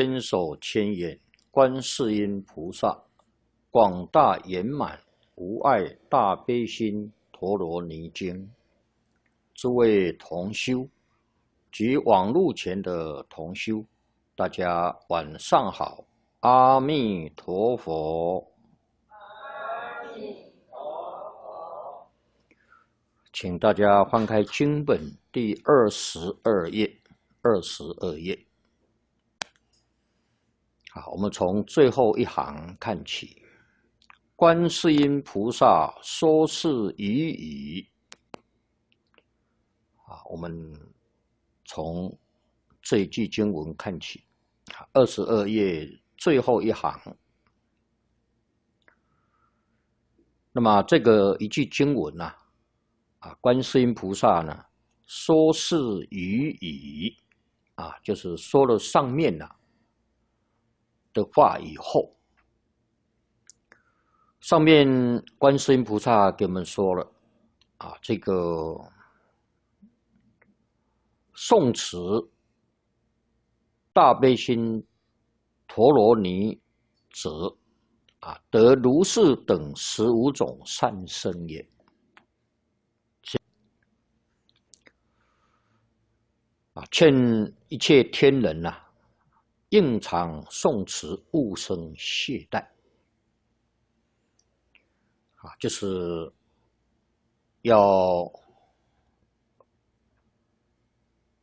千手千眼观世音菩萨，广大圆满无碍大悲心陀罗尼经，诸位同修及网路前的同修，大家晚上好，阿弥陀佛，阿弥陀佛，请大家翻开经本第二十二页，二十二页。我们从最后一行看起，观世音菩萨说是已矣。啊，我们从这一句经文看起，二十二页最后一行。那么这个一句经文呢，啊，观世音菩萨呢说是已矣，啊，就是说了上面啊。的话以后，上面观世音菩萨给我们说了啊，这个宋词大悲心陀罗尼子啊得如是等十五种善生也，啊劝一切天人呐。应场宋词，勿生懈怠。啊，就是要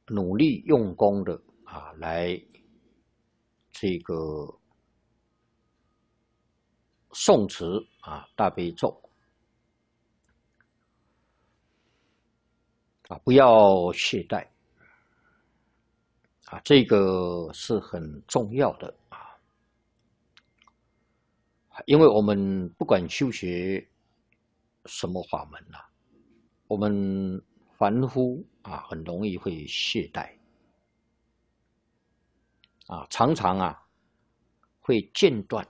努力用功的啊，来这个宋词啊大悲咒啊，不要懈怠。啊，这个是很重要的啊，因为我们不管修学什么法门呐，我们凡夫啊很容易会懈怠，啊，常常啊会间断，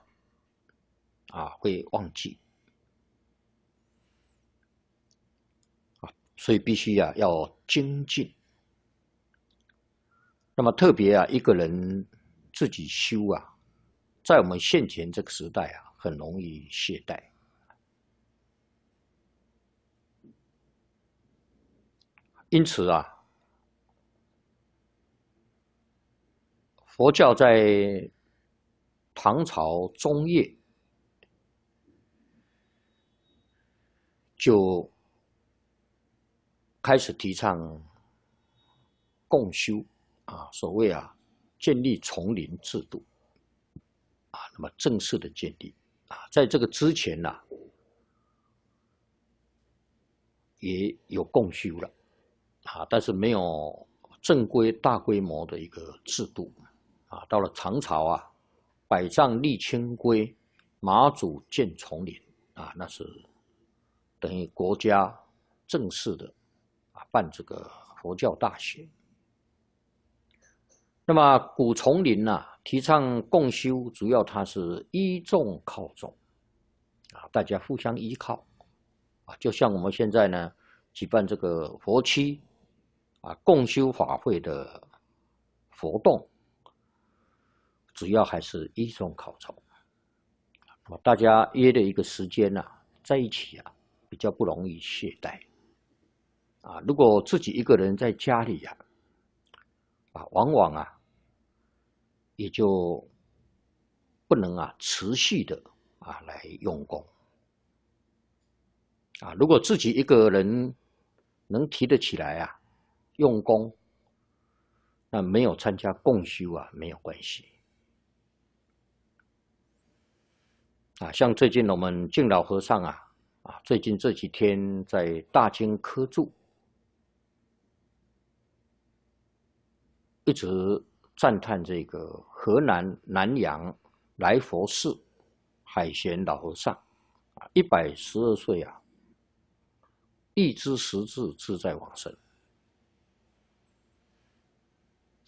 啊，会忘记，啊，所以必须呀要精进。那么特别啊，一个人自己修啊，在我们现前这个时代啊，很容易懈怠。因此啊，佛教在唐朝中叶就开始提倡共修。啊，所谓啊，建立丛林制度，啊，那么正式的建立啊，在这个之前呢，也有共修了，啊，但是没有正规大规模的一个制度，啊，到了唐朝啊，百丈立清规，马祖建丛林，啊，那是等于国家正式的啊办这个佛教大学。那么古丛林呢，提倡共修，主要它是依众靠众啊，大家互相依靠啊，就像我们现在呢举办这个佛七啊共修法会的活动，主要还是依众靠众。那么大家约的一个时间呢，在一起啊，比较不容易懈怠啊。如果自己一个人在家里呀，啊，往往啊。也就不能啊持续的啊来用功啊，如果自己一个人能提得起来啊，用功，那没有参加共修啊没有关系啊。像最近我们敬老和尚啊啊，最近这几天在大经科住，一直。赞叹这个河南南阳来佛寺海贤老和尚啊，一百十二岁啊，一知十智自在往生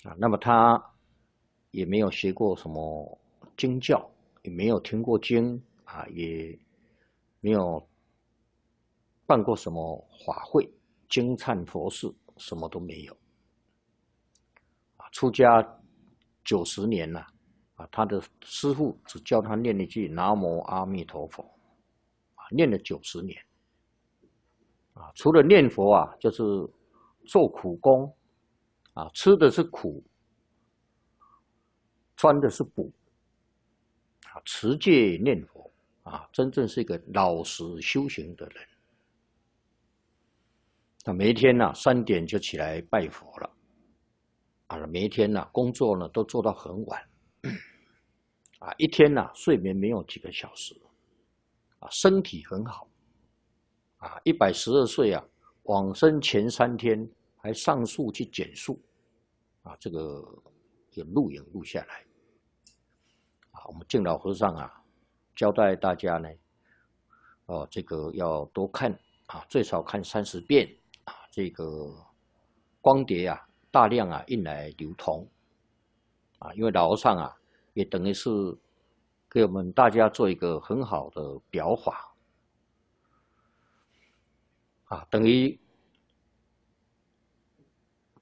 啊。那么他也没有学过什么经教，也没有听过经啊，也没有办过什么法会、经忏佛事，什么都没有啊，出家。九十年了，啊，他的师傅只教他念一句“南无阿弥陀佛”，啊，念了九十年，啊，除了念佛啊，就是做苦工，啊，吃的是苦，穿的是补，啊，持戒念佛，啊，真正是一个老实修行的人。他每天呢三点就起来拜佛了。啊，每一天呢，工作呢都做到很晚，啊，一天呢睡眠没有几个小时，啊，身体很好，啊，一百十二岁啊，往生前三天还上树去捡树，啊，这个也录影录下来，啊，我们敬老和尚啊交代大家呢，哦，这个要多看啊，最少看三十遍啊，这个光碟啊。大量啊，印来流通啊，因为和上啊，也等于是给我们大家做一个很好的表法啊，等于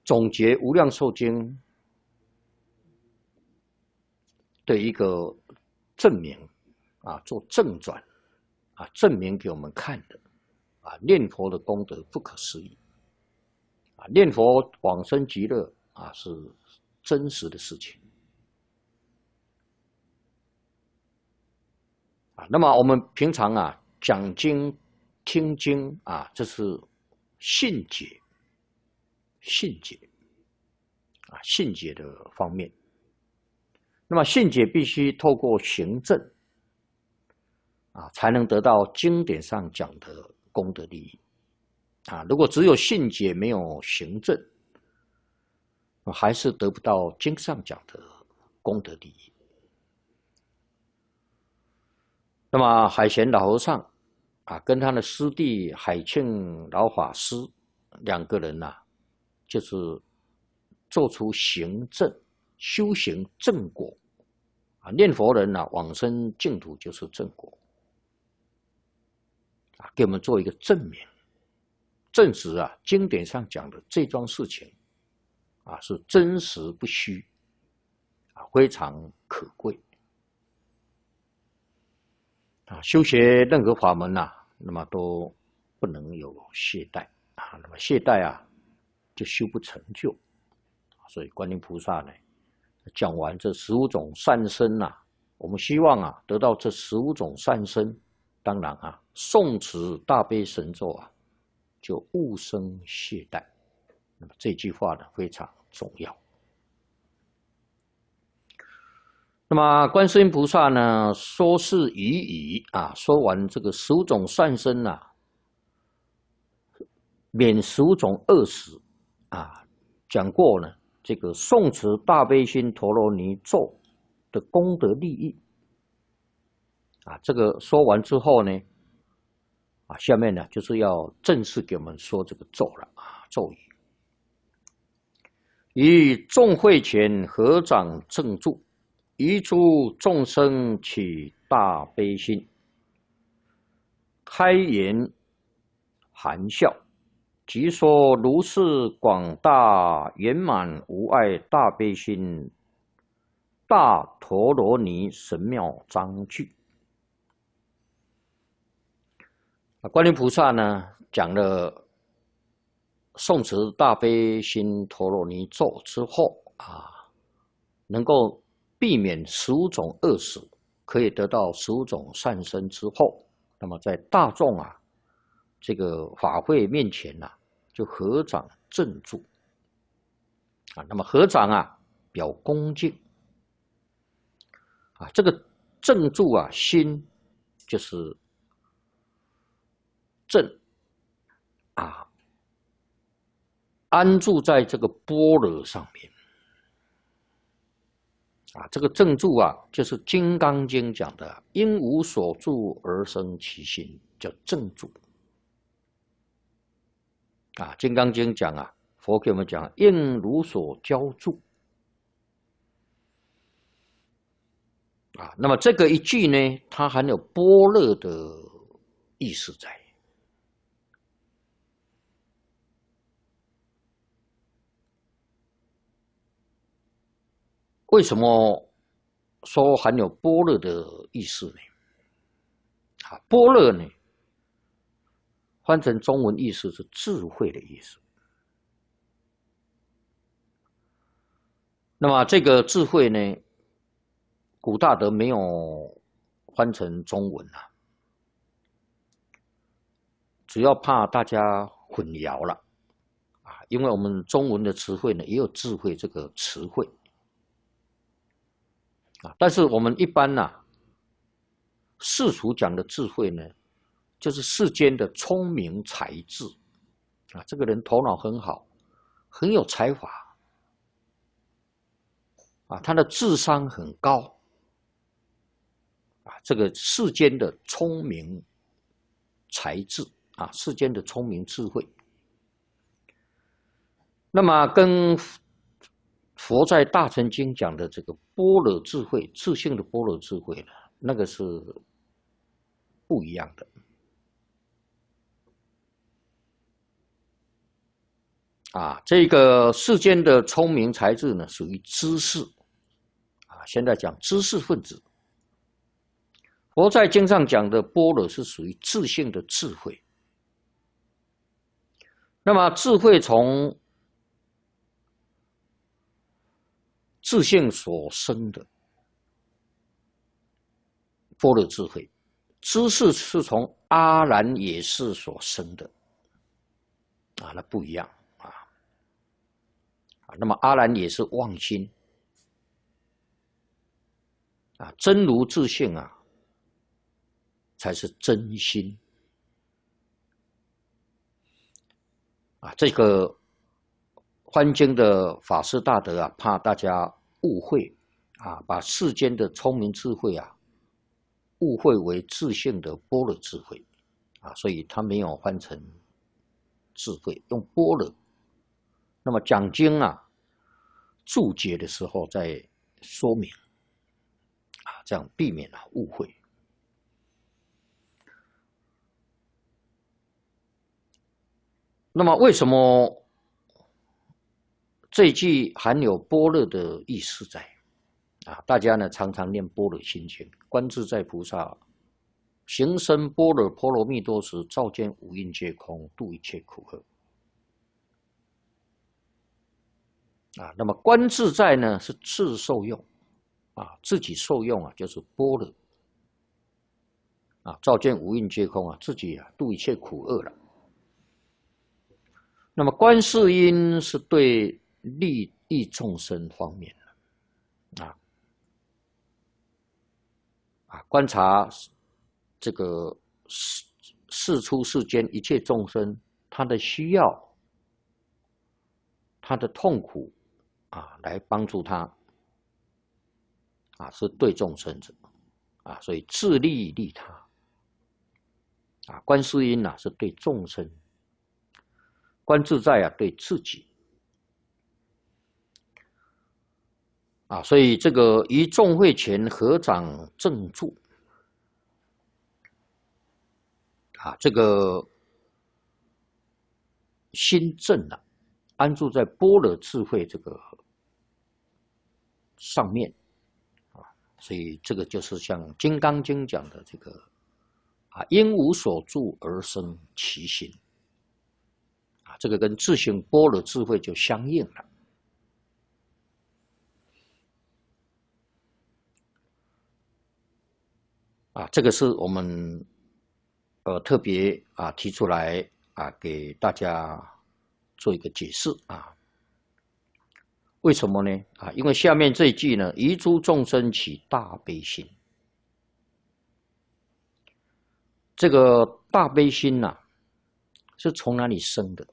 总结《无量寿经》的一个证明啊，做正传啊，证明给我们看的啊，念佛的功德不可思议。念佛往生极乐啊，是真实的事情啊。那么我们平常啊讲经听经啊，这是信解信解啊信解的方面。那么信解必须透过行证啊，才能得到经典上讲的功德利益。啊，如果只有信解没有行证，还是得不到经上讲的功德利益。那么海贤老和尚啊，跟他的师弟海庆老法师两个人呐，就是做出行政修行正果。啊，念佛人呐，往生净土就是正果。啊，给我们做一个证明。证实啊，经典上讲的这桩事情，啊是真实不虚，啊非常可贵，啊修学任何法门呐，那么都不能有懈怠啊，那么懈怠啊就修不成就，所以观音菩萨呢讲完这十五种善身呐，我们希望啊得到这十五种善身，当然啊诵持大悲神咒啊。就勿生懈怠，那么这句话呢非常重要。那么观世音菩萨呢，说是已矣啊，说完这个十种善身呐，免十种饿死啊，讲过呢，这个宋持大悲心陀罗尼咒的功德利益啊，这个说完之后呢。啊，下面呢就是要正式给我们说这个咒了啊，咒语。以众会前合掌正住，宜诸众生起大悲心，开颜含笑，即说如是广大圆满无碍大悲心大陀罗尼神妙章句。啊，观音菩萨呢讲了宋持大悲心陀罗尼咒之后啊，能够避免十五种恶死，可以得到十五种善身之后，那么在大众啊这个法会面前呢，就合掌正住啊，那么合掌啊表恭敬啊，这个正住啊心就是。正啊，安住在这个波罗上面啊，这个正住啊，就是《金刚经》讲的“因无所住而生其心”，叫正住啊。《金刚经》讲啊，佛给我们讲“应如所教住”啊。那么这个一句呢，它含有波乐的意思在。为什么说含有般若的意思呢？啊，般若呢，翻成中文意思是智慧的意思。那么这个智慧呢，古大德没有翻成中文啊，主要怕大家混淆了啊，因为我们中文的词汇呢，也有智慧这个词汇。啊！但是我们一般呢，世俗讲的智慧呢，就是世间的聪明才智，啊，这个人头脑很好，很有才华，啊，他的智商很高，啊，这个世间的聪明才智，啊，世间的聪明智慧，那么跟。佛在大乘经讲的这个般若智慧，自性的般若智慧那个是不一样的。啊，这个世间的聪明才智呢，属于知识，啊，现在讲知识分子。佛在经上讲的般若，是属于自性的智慧。那么智慧从。自信所生的佛的智慧，知识是从阿兰也是所生的啊，那不一样啊。啊，那么阿兰也是妄心啊，真如自信啊，才是真心啊。这个欢经的法师大德啊，怕大家。误会，啊，把世间的聪明智慧啊，误会为自性的般若智慧，啊，所以他没有翻成智慧，用般若。那么讲经啊，注解的时候再说明，啊，这样避免了误会。那么为什么？这句含有般若的意思在，啊，大家呢常常念般若心经，观自在菩萨，行深般若波罗蜜多时，照见五蕴皆空，度一切苦厄。啊，那么观自在呢是自受用，啊，自己受用啊，就是般若，啊，照见五蕴皆空啊，自己啊度一切苦厄了。那么观世音是对。利益众生方面啊啊，观察这个世世出世间一切众生，他的需要，他的痛苦，啊，来帮助他，啊，是对众生者，啊，所以自利利他，啊，观世音呐是对众生，观自在啊对自己。啊，所以这个于众会前合掌正住，啊，这个心正了，安住在般若智慧这个上面，啊，所以这个就是像《金刚经》讲的这个，啊，因无所住而生其心，啊，这个跟自性般若智慧就相应了。啊，这个是我们，呃，特别啊提出来啊，给大家做一个解释啊。为什么呢？啊，因为下面这一句呢，遗诸众生起大悲心。这个大悲心呐，是从哪里生的？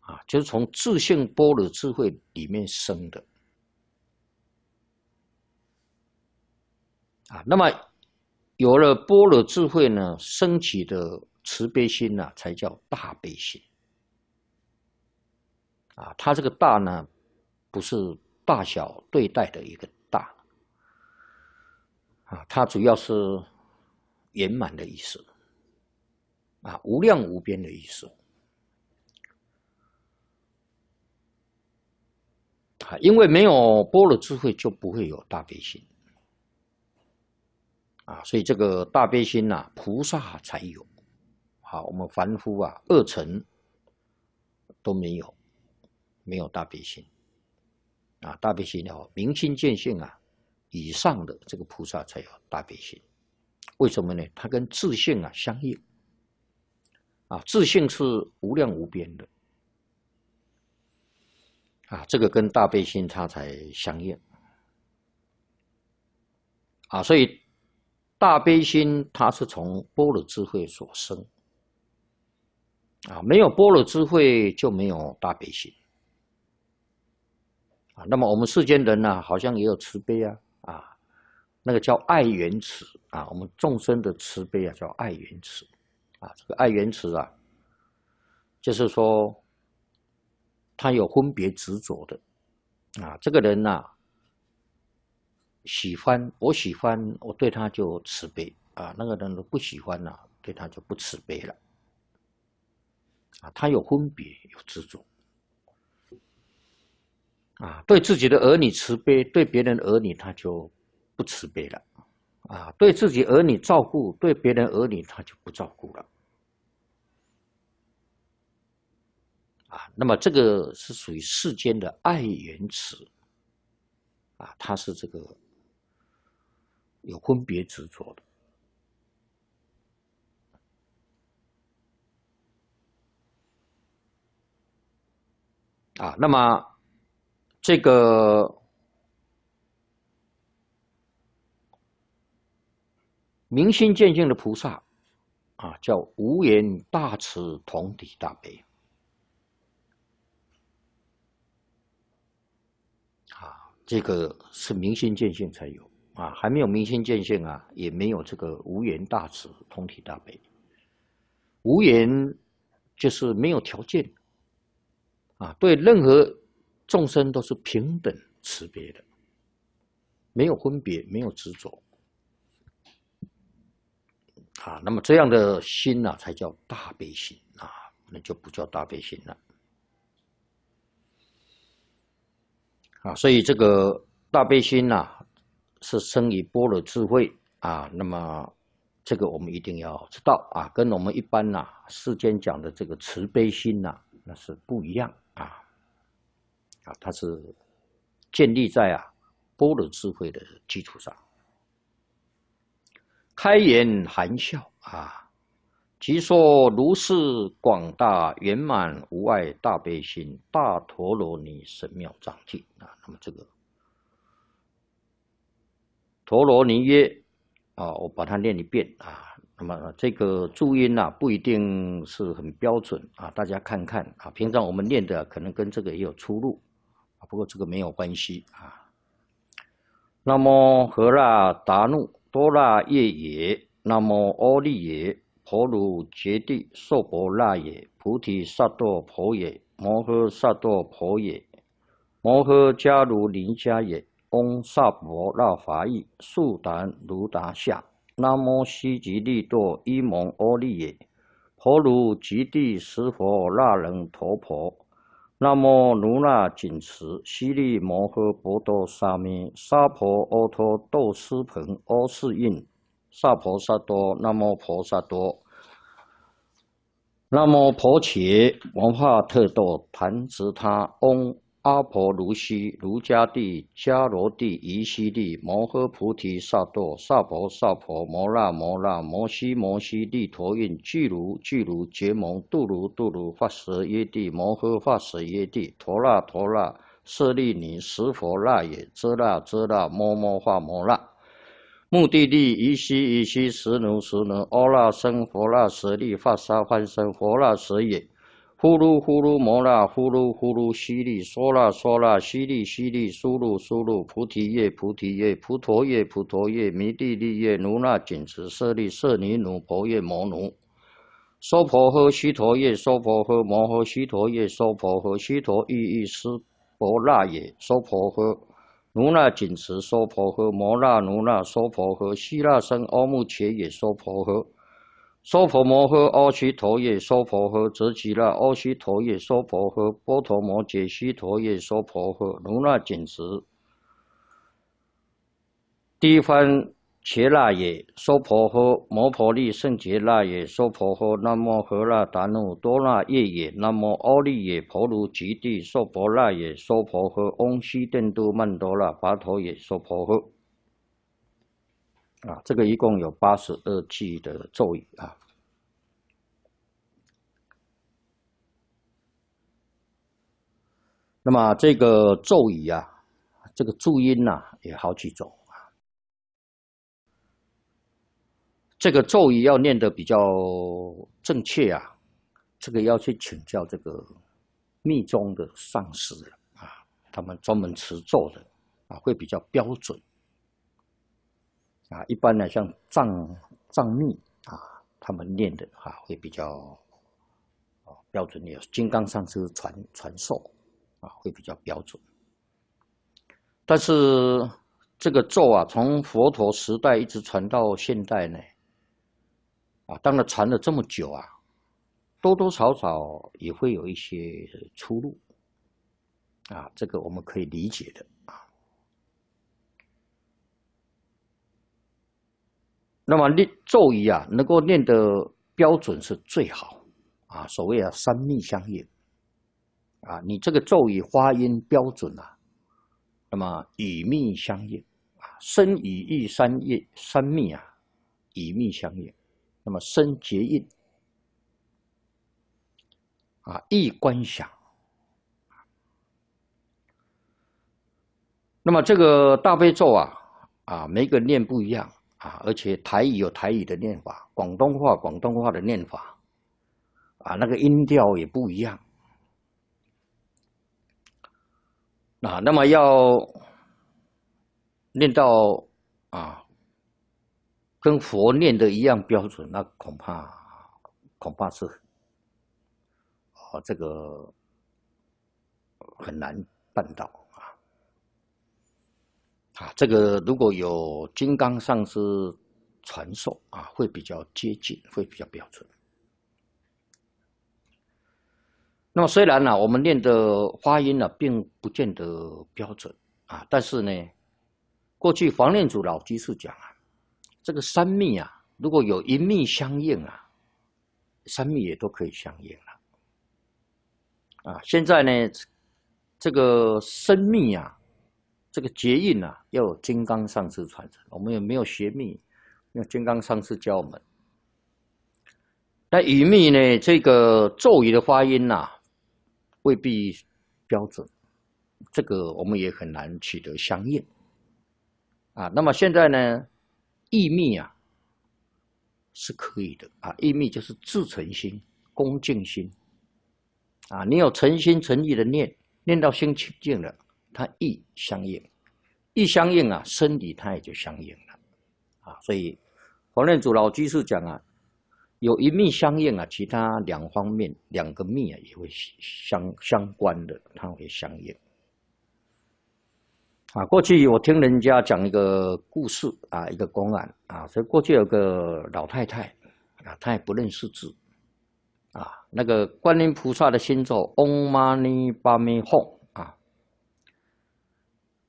啊，就是从自性波罗智慧里面生的。啊，那么。有了般若智慧呢，升起的慈悲心呢，才叫大悲心。啊，它这个大呢，不是大小对待的一个大，啊，它主要是圆满的意思，啊，无量无边的意思。啊，因为没有般若智慧，就不会有大悲心。啊，所以这个大悲心呐，菩萨才有。好，我们凡夫啊，二乘都没有，没有大悲心。啊，大悲心呢，明心见性啊，以上的这个菩萨才有大悲心。为什么呢？它跟自信啊相应。啊，自信是无量无边的。啊，这个跟大悲心它才相应。啊，所以。大悲心，它是从般若智慧所生，啊，没有般若智慧就没有大悲心，啊，那么我们世间人呢，好像也有慈悲啊，啊，那个叫爱缘慈啊，我们众生的慈悲啊，叫爱缘慈，啊，这个爱缘慈啊，就是说，他有分别执着的，啊，这个人呐。喜欢，我喜欢，我对他就慈悲啊。那个人不喜欢呐，对他就不慈悲了啊。他有分别，有执着啊。对自己的儿女慈悲，对别人儿女他就不慈悲了啊。对自己儿女照顾，对别人儿女他就不照顾了啊。那么这个是属于世间的爱缘慈，啊，它是这个。有分别执着的啊，那么这个明心见性的菩萨啊，叫无言大慈，同体大悲啊，这个是明心见性才有。啊，还没有明心见性啊，也没有这个无言大慈、同体大悲。无言就是没有条件，啊，对任何众生都是平等慈悲的，没有分别，没有执着。啊，那么这样的心呐，才叫大悲心啊，那就不叫大悲心了。啊，所以这个大悲心呐。是生于般若智慧啊，那么这个我们一定要知道啊，跟我们一般呐世间讲的这个慈悲心呐，那是不一样啊啊，它是建立在啊般若智慧的基础上。开颜含笑啊，即说如是广大圆满无碍大悲心大陀罗尼神妙藏境啊，那么这个。陀罗尼耶，啊，我把它念一遍啊。那么这个注音呐不一定是很标准啊，大家看看啊。平常我们念的可能跟这个也有出入啊，不过这个没有关系啊。那么何那达怒多那耶耶，那么欧利耶婆卢羯帝烁婆那耶菩提萨埵婆耶摩诃萨埵婆耶摩诃迦卢尼迦耶。翁萨婆那华译速达卢达夏，那无悉吉利多伊蒙阿利耶，婆卢吉帝斯佛那人陀婆，那无卢那紧持悉利摩诃波多沙弥沙婆阿托斗斯婆阿世印，萨婆萨多，那摩婆萨多，那无婆伽摩哈特多檀毗他翁阿婆卢西、卢迦帝，迦罗帝，夷西帝，摩诃菩提萨埵萨婆萨婆，摩那摩那，摩悉摩悉帝陀印、俱卢俱卢，羯蒙度卢度卢，法舍耶帝，摩诃法舍耶帝，陀那陀那，舍利尼十佛那也，遮那遮那，摩摩化摩那，目的地依醯依醯，实卢实卢，阿那僧佛那舍利，发沙翻身佛那舍也。呼噜呼噜摩那，呼噜呼噜悉利，梭那梭那悉利悉利，苏噜苏噜菩提叶菩提叶，菩陀叶菩陀叶，弥地利叶，奴那紧持舍利舍尼奴婆夜摩奴，娑婆诃，悉陀夜，娑婆诃，摩诃悉陀夜，娑婆诃，悉陀译译斯婆那夜，娑婆诃，奴那紧持，娑婆诃，摩那奴那，娑婆诃，悉那僧阿穆茄也，娑婆诃。娑婆摩诃阿悉陀夜，娑婆诃；遮迦那阿悉陀夜，娑婆诃；波陀摩羯悉陀夜，娑婆诃；那呐谨墀，低芬羯呐夜，娑婆诃；摩婆利胜羯呐夜，娑婆诃；那摩诃那达那多那耶夜，那摩阿利耶婆卢吉帝，娑婆那夜，娑婆诃；翁悉殿都曼多拉跋陀耶，娑婆诃。啊，这个一共有八十二句的咒语啊。那么这个咒语啊，这个注音呐也好几种啊。这个咒语要念的比较正确啊，这个要去请教这个密宗的上师啊，他们专门持咒的啊，会比较标准。啊，一般呢，像藏藏密啊，他们念的哈会比较，哦，标准点。金刚上师传传授，啊，会比较标准。但是这个咒啊，从佛陀时代一直传到现代呢，啊，当然传了这么久啊，多多少少也会有一些出入，啊，这个我们可以理解的。那么念咒语啊，能够念的标准是最好，啊，所谓啊三密相应，啊，你这个咒语发音标准啊，那么与密相应啊，身与意三密三密啊，与密相应，那么身结印，啊，意观想，那么这个大悲咒啊，啊，每个人念不一样。啊，而且台语有台语的念法，广东话广东话的念法，啊，那个音调也不一样。啊，那么要念到啊，跟佛念的一样标准，那恐怕恐怕是啊，这个很难办到。啊，这个如果有金刚上师传授啊，会比较接近，会比较标准。那么虽然呢，我们念的发音呢，并不见得标准啊，但是呢，过去黄念祖老居士讲啊，这个三密啊，如果有一密相应啊，三密也都可以相应了。啊，现在呢，这个生密啊。这个结印呐，要有金刚上师传承，我们也没有学密，没有金刚上师教我们。那语密呢，这个咒语的发音呐，未必标准，这个我们也很难取得相应。啊，那么现在呢，意密啊，是可以的啊，意密就是自诚心、恭敬心，啊，你有诚心诚意的念，念到心清净了。它意相应，意相应啊，身体它也就相应了，啊，所以黄念祖老居士讲啊，有一命相应啊，其他两方面两个命啊也会相相关的，它会相应。啊，过去我听人家讲一个故事啊，一个公案啊，所以过去有个老太太啊，她也不认识字，啊，那个观音菩萨的心咒“嗡嘛呢叭咪哄。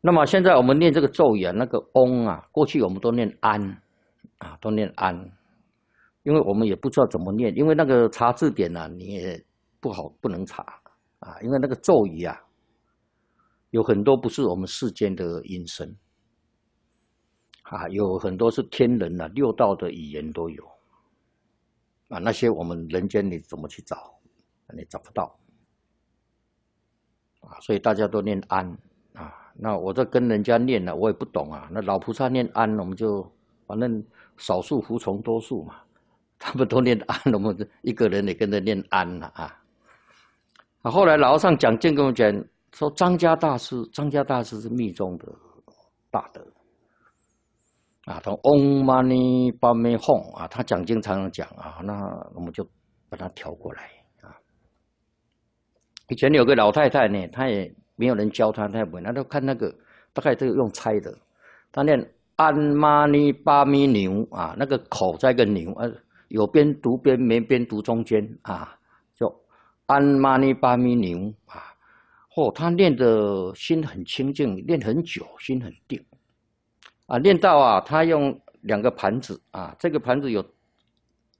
那么现在我们念这个咒语，那个嗡啊，过去我们都念安，啊，都念安，因为我们也不知道怎么念，因为那个查字典呢，你也不好不能查啊，因为那个咒语啊，有很多不是我们世间的音声，啊，有很多是天人呐，六道的语言都有，啊，那些我们人间你怎么去找？你找不到，啊，所以大家都念安。那我在跟人家念呢，我也不懂啊。那老菩萨念安，我们就反正少数服从多数嘛。他们都念安，我们一个人也跟着念安了啊。那后来老和尚讲经，跟我讲说，张家大师，张家大师是密宗的大德啊。他嗡嘛呢叭咪吽啊，他讲经常常讲啊，那我们就把它调过来啊。以前有个老太太呢，她也。没有人教他，他也不会。他都看那个，大概都有用猜的。他念安玛尼巴咪牛啊，那个口在个牛啊，有边读边，没边读中间啊，就安玛尼巴咪牛啊。嚯，他念的心很清净，念很久，心很定啊。念到啊，他用两个盘子啊，这个盘子有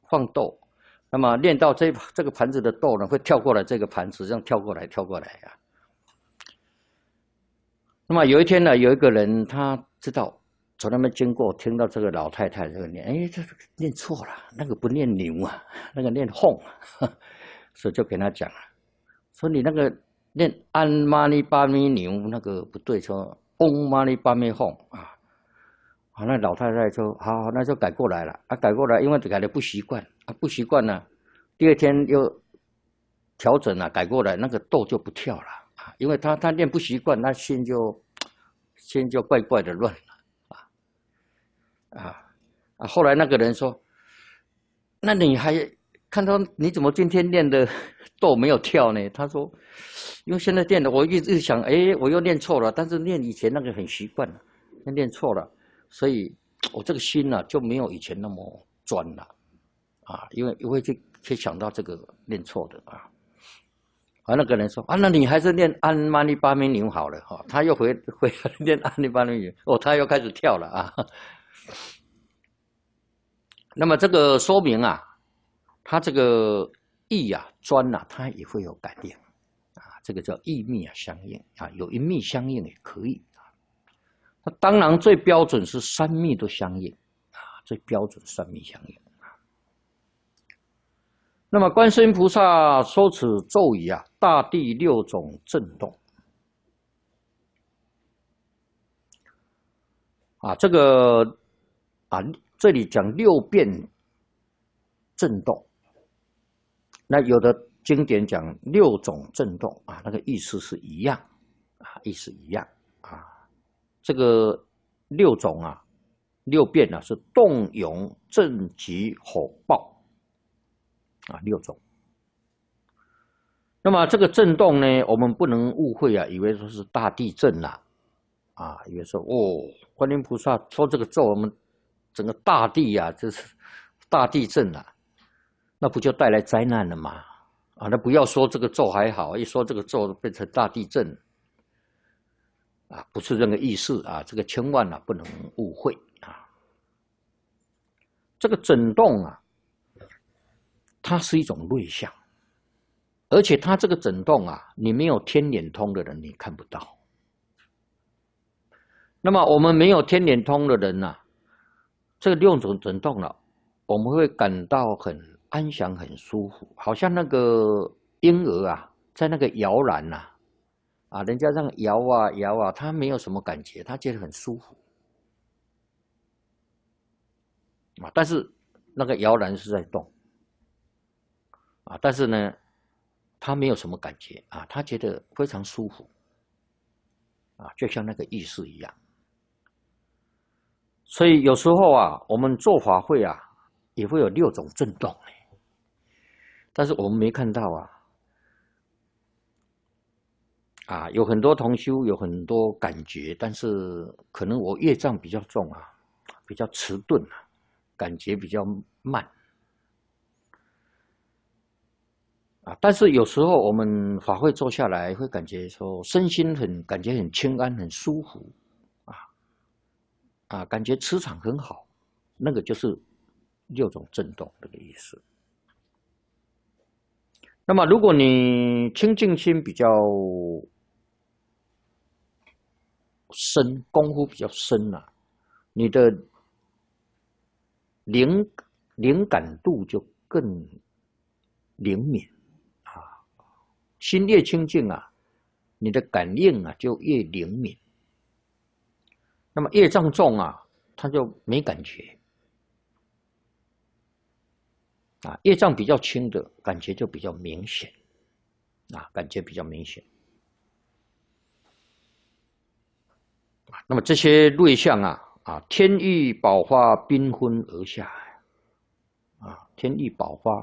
放豆，那么练到这这个盘子的豆呢，会跳过来这个盘子，这样跳过来，跳过来啊。那么有一天呢，有一个人他知道从那边经过，听到这个老太太这个念，哎，这念错了，那个不念牛啊，那个念哄啊，所以就跟他讲，说你那个念安玛呢巴咪牛那个不对，说嗡嘛呢巴咪哄啊，啊，那老太太说好好，那就改过来了，啊，改过来，因为改的不习惯啊，不习惯呢，第二天又调整了，改过来，那个豆就不跳了。因为他他练不习惯，那心就心就怪怪的乱了啊啊啊！后来那个人说：“那你还看到你怎么今天练的，动没有跳呢？”他说：“因为现在练的，我一直想，哎，我又练错了。但是练以前那个很习惯了，那练错了，所以我这个心呢就没有以前那么专了啊。因为因为就就想到这个练错的啊。”那那个人说啊，那你还是练安曼尼巴米牛好了哈。他又回回练安尼巴米牛，哦，他又开始跳了啊。那么这个说明啊，他这个意啊专呐，他也会有感应啊。这个叫意密啊相应啊，有一密相应也可以啊。那当然最标准是三密都相应啊，最标准三密相应。那么，观世音菩萨说此咒语啊，大地六种震动啊，这个啊，这里讲六变震动。那有的经典讲六种震动啊，那个意思是一样啊，意思一样啊。这个六种啊，六变啊是动容、震极、火爆。啊，六种。那么这个震动呢，我们不能误会啊，以为说是大地震了，啊，以为说哦，观音菩萨说这个咒，我们整个大地呀，这是大地震了，那不就带来灾难了吗？啊，那不要说这个咒还好，一说这个咒变成大地震，啊，不是这个意思啊，这个千万啊不能误会啊，这个震动啊。它是一种内向，而且它这个整动啊，你没有天眼通的人你看不到。那么我们没有天眼通的人呐，这六种振动了，我们会感到很安详、很舒服，好像那个婴儿啊，在那个摇篮呐，啊，人家让摇啊摇啊，他没有什么感觉，他觉得很舒服啊，但是那个摇篮是在动。啊，但是呢，他没有什么感觉啊，他觉得非常舒服，啊，就像那个意识一样。所以有时候啊，我们做法会啊，也会有六种震动但是我们没看到啊，啊，有很多同修有很多感觉，但是可能我业障比较重啊，比较迟钝啊，感觉比较慢。啊，但是有时候我们法会坐下来，会感觉说身心很感觉很清安、很舒服，啊啊，感觉磁场很好，那个就是六种震动这个意思。那么，如果你清净心比较深，功夫比较深啊，你的灵灵感度就更灵敏。心越清净啊，你的感应啊就越灵敏。那么业障重啊，他就没感觉。啊，业障比较轻的感觉就比较明显，啊，感觉比较明显。那么这些瑞相啊，啊，天意宝花缤纷而下啊，天意宝花，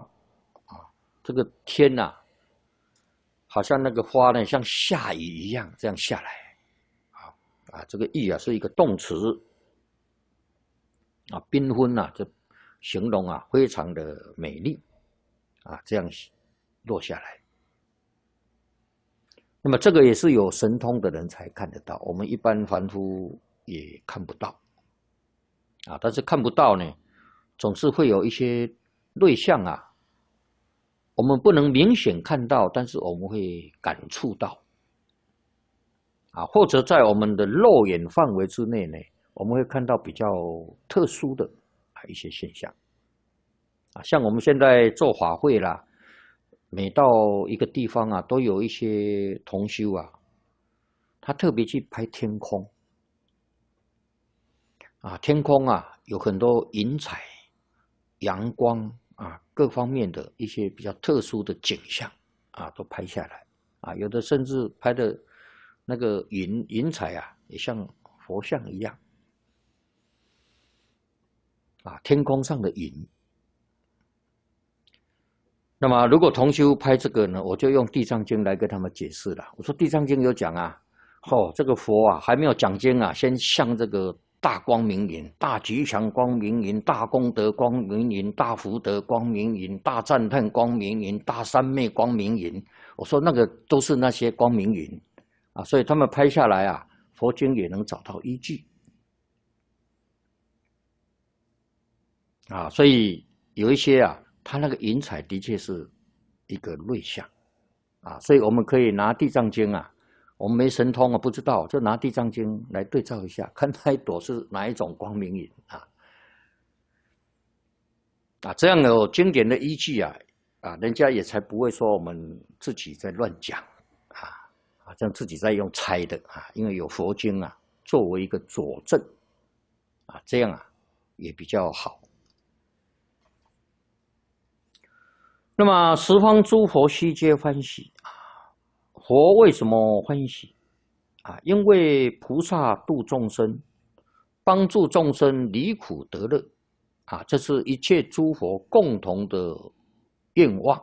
啊，这个天呐。好像那个花呢，像下雨一样这样下来，啊啊，这个“意啊是一个动词，啊，缤纷啊，就形容啊非常的美丽，啊，这样落下来。那么这个也是有神通的人才看得到，我们一般凡夫也看不到，啊，但是看不到呢，总是会有一些内象啊。我们不能明显看到，但是我们会感触到，啊，或者在我们的肉眼范围之内呢，我们会看到比较特殊的啊一些现象，啊，像我们现在做法会啦，每到一个地方啊，都有一些同修啊，他特别去拍天空，啊，天空啊有很多云彩，阳光。各方面的一些比较特殊的景象，啊，都拍下来，啊，有的甚至拍的，那个云云彩啊，也像佛像一样，啊，天空上的云。那么，如果同修拍这个呢，我就用《地藏经》来跟他们解释了。我说，《地藏经》有讲啊，哦，这个佛啊，还没有讲经啊，先向这个。大光明云，大吉祥光明云，大功德光明云，大福德光明云，大赞叹光明云，大三昧光明云。我说那个都是那些光明云，啊，所以他们拍下来啊，佛经也能找到依据，啊，所以有一些啊，他那个云彩的确是一个瑞相，啊，所以我们可以拿地藏经啊。我们没神通啊，不知道，就拿《地藏经》来对照一下，看那一朵是哪一种光明云啊？啊，这样有经典的依据啊，啊，人家也才不会说我们自己在乱讲啊，啊，这样自己在用猜的啊，因为有佛经啊作为一个佐证，啊，这样啊也比较好。那么十方诸佛悉皆欢喜啊。佛为什么欢喜？啊，因为菩萨度众生，帮助众生离苦得乐，啊，这是一切诸佛共同的愿望。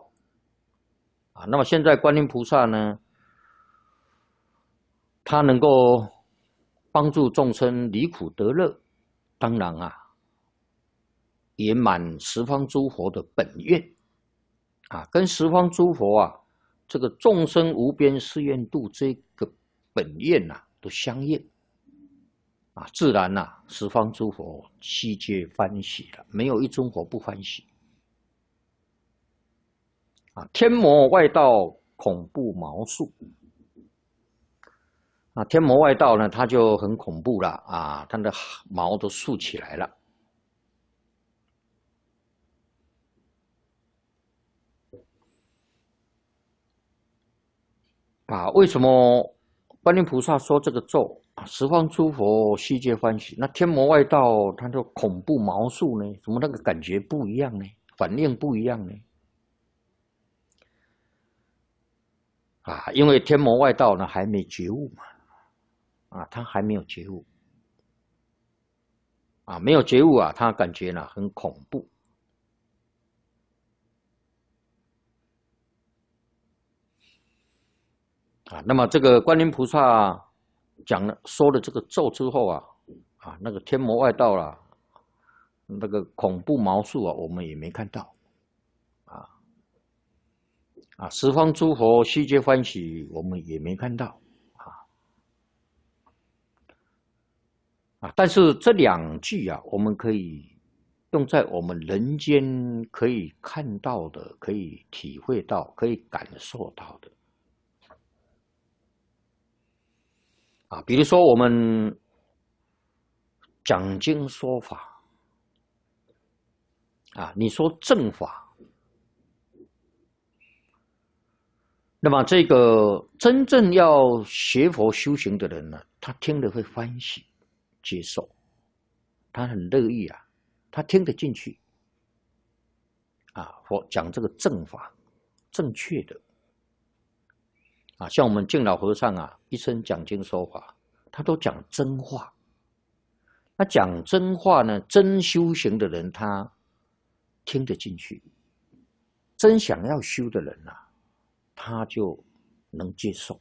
啊，那么现在观音菩萨呢，他能够帮助众生离苦得乐，当然啊，也满十方诸佛的本愿，啊，跟十方诸佛啊。这个众生无边誓愿度，这个本愿呐都相应啊，自然呐十方诸佛悉皆欢喜了，没有一尊佛不欢喜啊。天魔外道恐怖毛术啊，天魔外道呢他就很恐怖了啊，他的毛都竖起来了。啊，为什么观音菩萨说这个咒啊？十方诸佛悉皆欢喜。那天魔外道，他就恐怖毛术呢？怎么那个感觉不一样呢？反应不一样呢？啊，因为天魔外道呢，还没觉悟嘛，啊，他还没有觉悟，啊，没有觉悟啊，他感觉呢，很恐怖。啊，那么这个观音菩萨讲了说了这个咒之后啊，啊，那个天魔外道啦，那个恐怖毛术啊，我们也没看到，啊，啊，十方诸佛悉皆欢喜，我们也没看到，啊，啊，但是这两句啊，我们可以用在我们人间可以看到的、可以体会到、可以感受到的。啊，比如说我们讲经说法，啊，你说正法，那么这个真正要学佛修行的人呢，他听得会欢喜接受，他很乐意啊，他听得进去，啊，佛讲这个正法，正确的。啊，像我们敬老和尚啊，一生讲经说法，他都讲真话。那讲真话呢，真修行的人他听得进去；真想要修的人呐，他就能接受。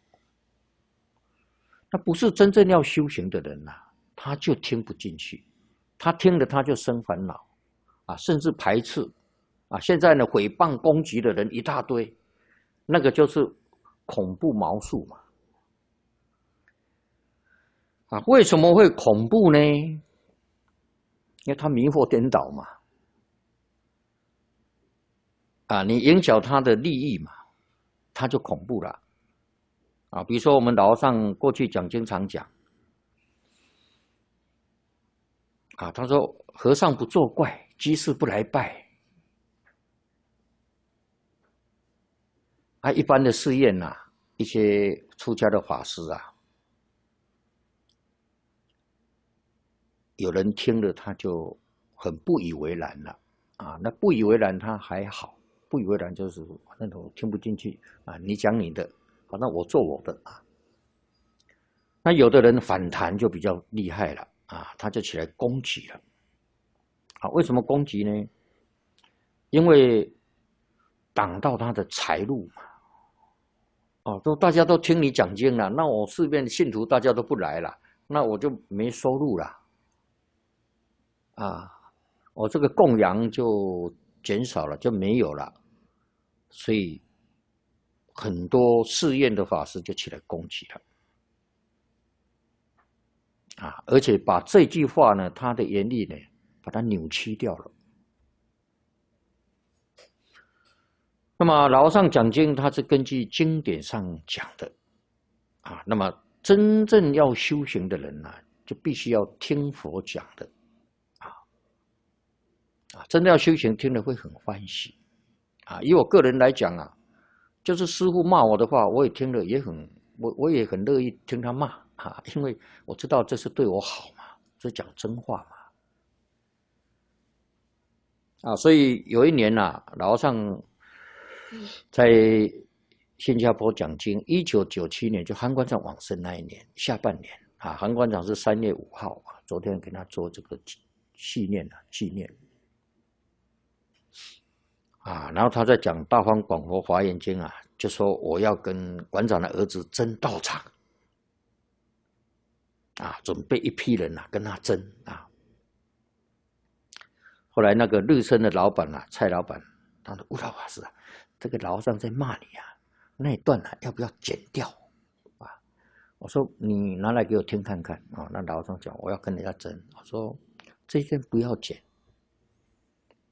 那不是真正要修行的人呐，他就听不进去，他听了他就生烦恼，啊，甚至排斥。啊，现在呢，诽谤攻击的人一大堆，那个就是。恐怖毛述嘛？啊，为什么会恐怖呢？因为他迷惑颠倒嘛。啊，你影响他的利益嘛，他就恐怖了。啊，比如说我们老上过去讲，经常讲。啊，他说：“和尚不作怪，居士不来拜。”啊，一般的试验呐，一些出家的法师啊，有人听了他就很不以为然了啊，那不以为然他还好，不以为然就是那种听不进去啊，你讲你的，好那我做我的啊。那有的人反弹就比较厉害了啊，他就起来攻击了。啊，为什么攻击呢？因为挡到他的财路。哦，都大家都听你讲经了，那我寺院信徒大家都不来了，那我就没收入了，啊，我这个供养就减少了，就没有了，所以很多寺院的法师就起来攻击他，啊，而且把这句话呢，他的原意呢，把它扭曲掉了。那么老上讲经，他是根据经典上讲的，啊，那么真正要修行的人呢，就必须要听佛讲的，啊，啊，真的要修行，听了会很欢喜，啊，以我个人来讲啊，就是师傅骂我的话，我也听了，也很我我也很乐意听他骂啊，因为我知道这是对我好嘛，这讲真话嘛，啊，所以有一年呢，老上。在新加坡讲经，一九九七年就韩馆长往生那一年下半年啊，韩馆长是三月五号啊，昨天跟他做这个纪念啊，纪念啊，然后他在讲《大方广佛华严经》啊，就说我要跟馆长的儿子争道场啊，准备一批人啊跟他争啊。后来那个日升的老板啊，蔡老板，他是乌拉法师啊。这个老上在骂你啊，那一段呢要不要剪掉？啊，我说你拿来给我听看看啊。那老上讲，我要跟人家争。我说这件不要剪，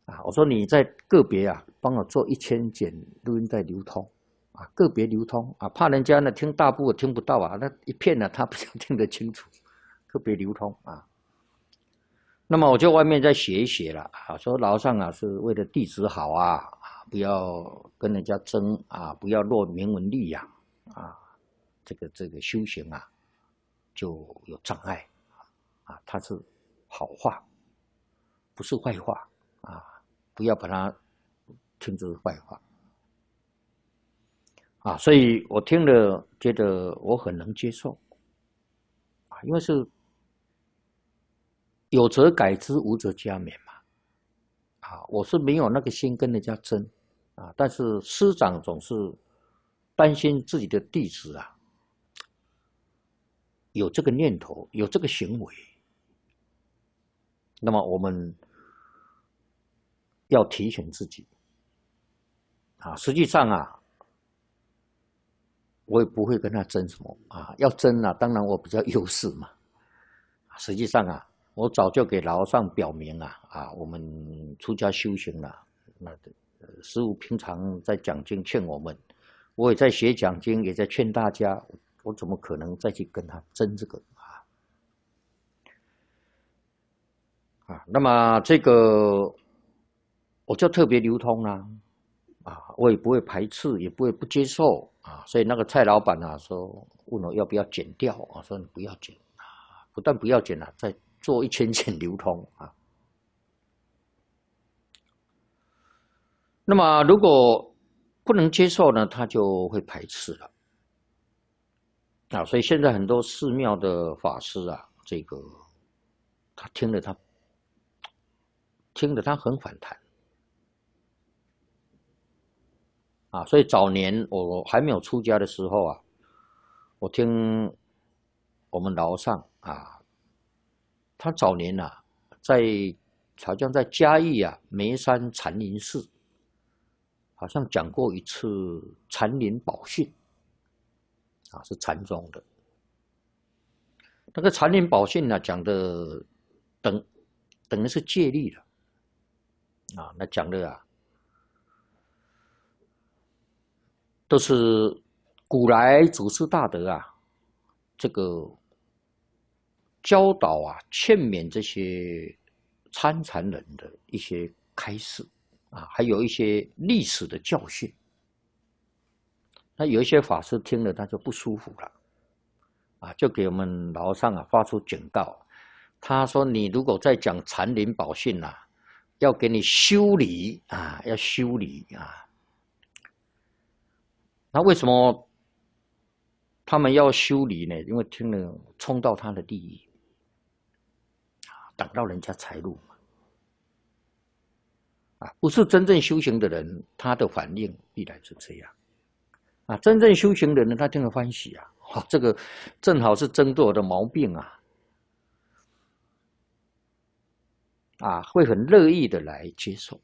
啊，我说你在个别啊，帮我做一千卷录音带流通，啊，个别流通啊，怕人家呢听大部听不到啊，那一片呢他不想听得清楚，个别流通啊。那么我就外面再写一写了啊，说老上啊是为了地址好啊。不要跟人家争啊！不要落名闻利养啊！这个这个修行啊，就有障碍啊！它他是好话，不是坏话啊！不要把它听为坏话啊！所以我听了，觉得我很能接受啊，因为是有则改之，无则加勉嘛。啊，我是没有那个心跟人家争，啊，但是师长总是担心自己的弟子啊，有这个念头，有这个行为，那么我们要提醒自己，啊，实际上啊，我也不会跟他争什么，啊，要争啊，当然我比较 优势嘛，实际上啊。我早就给老上表明了，啊，我们出家修行了，那师傅平常在讲经劝我们，我也在学讲经，也在劝大家，我怎么可能再去跟他争这个啊？啊，那么这个我就特别流通啦，啊，我也不会排斥，也不会不接受啊，所以那个蔡老板啊，说问我要不要剪掉，我说你不要剪啊，不但不要剪了，再做一圈钱流通啊，那么如果不能接受呢，他就会排斥了啊。所以现在很多寺庙的法师啊，这个他听了他，听了他很反弹啊。所以早年我还没有出家的时候啊，我听我们楼上啊。他早年呐，在好像在嘉义啊梅山禅林寺，好像讲过一次禅林宝训啊，是禅宗的。那个禅林宝训呢，讲的等等于是借力的啊，那讲的啊，都是古来祖师大德啊，这个。教导啊，劝勉这些参禅人的一些开示啊，还有一些历史的教训。那有一些法师听了，他就不舒服了，啊，就给我们老上啊发出警告。他说：“你如果再讲禅林宝训呐，要给你修理啊，要修理啊。”那为什么他们要修理呢？因为听了冲到他的利益。挡到人家财路嘛？啊，不是真正修行的人，他的反应必然是这样。啊，真正修行的人，他听了欢喜啊！这个正好是针对我的毛病啊！啊，会很乐意的来接受。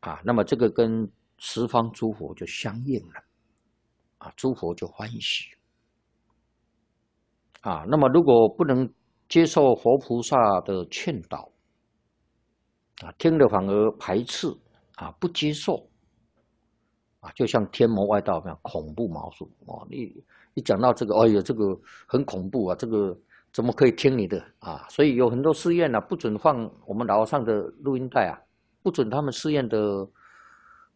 啊，那么这个跟十方诸佛就相应了，啊，诸佛就欢喜。啊，那么如果不能。接受佛菩萨的劝导，啊，听了反而排斥，啊，不接受，啊，就像天魔外道那样恐怖魔术哦。你一讲到这个，哎呦，这个很恐怖啊，这个怎么可以听你的啊？所以有很多试验呢，不准放我们楼上的录音带啊，不准他们试验的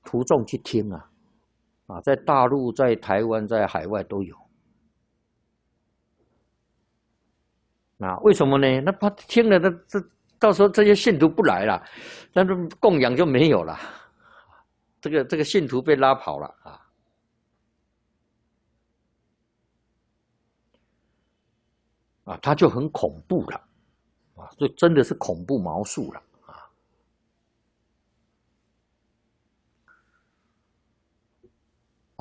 徒众去听啊，啊，在大陆、在台湾、在海外都有。啊，为什么呢？那怕听了，他这到时候这些信徒不来了，那这供养就没有了。这个这个信徒被拉跑了啊，啊，他就很恐怖了，啊，就真的是恐怖毛术了啊。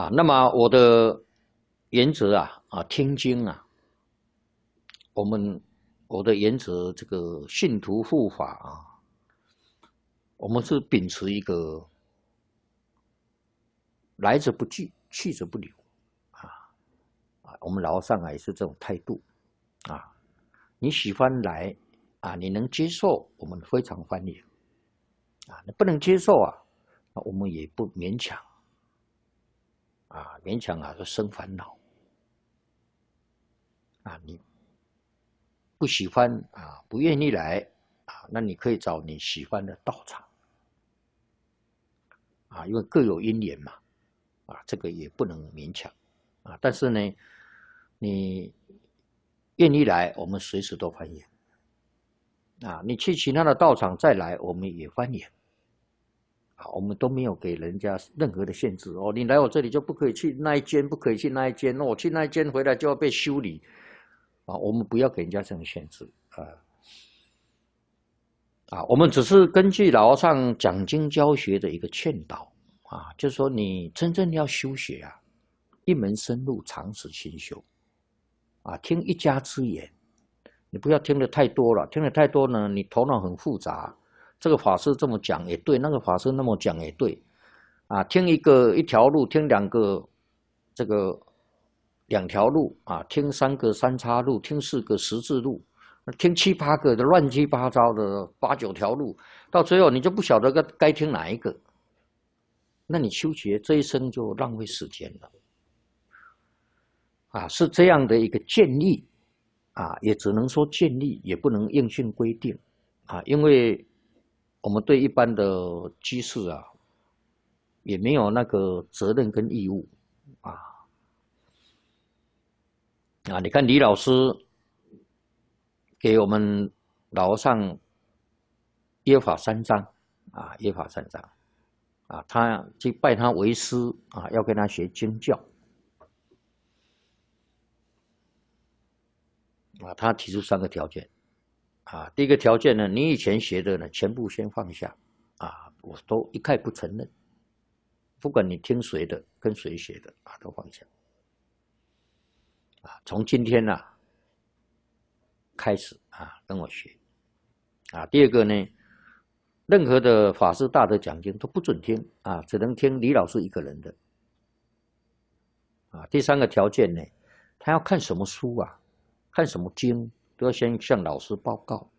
啊，那么我的原则啊，啊，听经啊，我们。我的原则，这个信徒护法啊，我们是秉持一个来者不拒，去者不留，啊啊，我们老上海是这种态度啊。你喜欢来啊，你能接受，我们非常欢迎啊。你不能接受啊，那我们也不勉强啊，勉强啊就生烦恼啊，你。不喜欢啊，不愿意来啊，那你可以找你喜欢的道场啊，因为各有因缘嘛，啊，这个也不能勉强啊。但是呢，你愿意来，我们随时都欢迎啊。你去其他的道场再来，我们也欢迎啊。我们都没有给人家任何的限制哦。你来我这里就不可以去那一间，不可以去那一间，那我去那一间回来就要被修理。啊，我们不要给人家这种限制啊！啊，我们只是根据老上讲经教学的一个劝导啊，就是说你真正要修学啊，一门深入，长时精修啊，听一家之言，你不要听的太多了，听的太多呢，你头脑很复杂。这个法师这么讲也对，那个法师那么讲也对啊，听一个一条路，听两个这个。两条路啊，听三个三叉路，听四个十字路，听七八个的乱七八糟的八九条路，到最后你就不晓得该该听哪一个，那你修学这一生就浪费时间了，啊，是这样的一个建议，啊，也只能说建议，也不能硬性规定，啊，因为我们对一般的居士啊，也没有那个责任跟义务，啊。啊，你看李老师给我们老上约法三章，啊，约法三章，啊，他去拜他为师，啊，要跟他学经教。啊，他提出三个条件，啊，第一个条件呢，你以前学的呢，全部先放下，啊，我都一概不承认，不管你听谁的，跟谁学的，啊，都放下。啊，从今天呢开始啊，跟我学啊。第二个呢，任何的法师大的讲经都不准听啊，只能听李老师一个人的啊。第三个条件呢，他要看什么书啊，看什么经都要先向老师报告，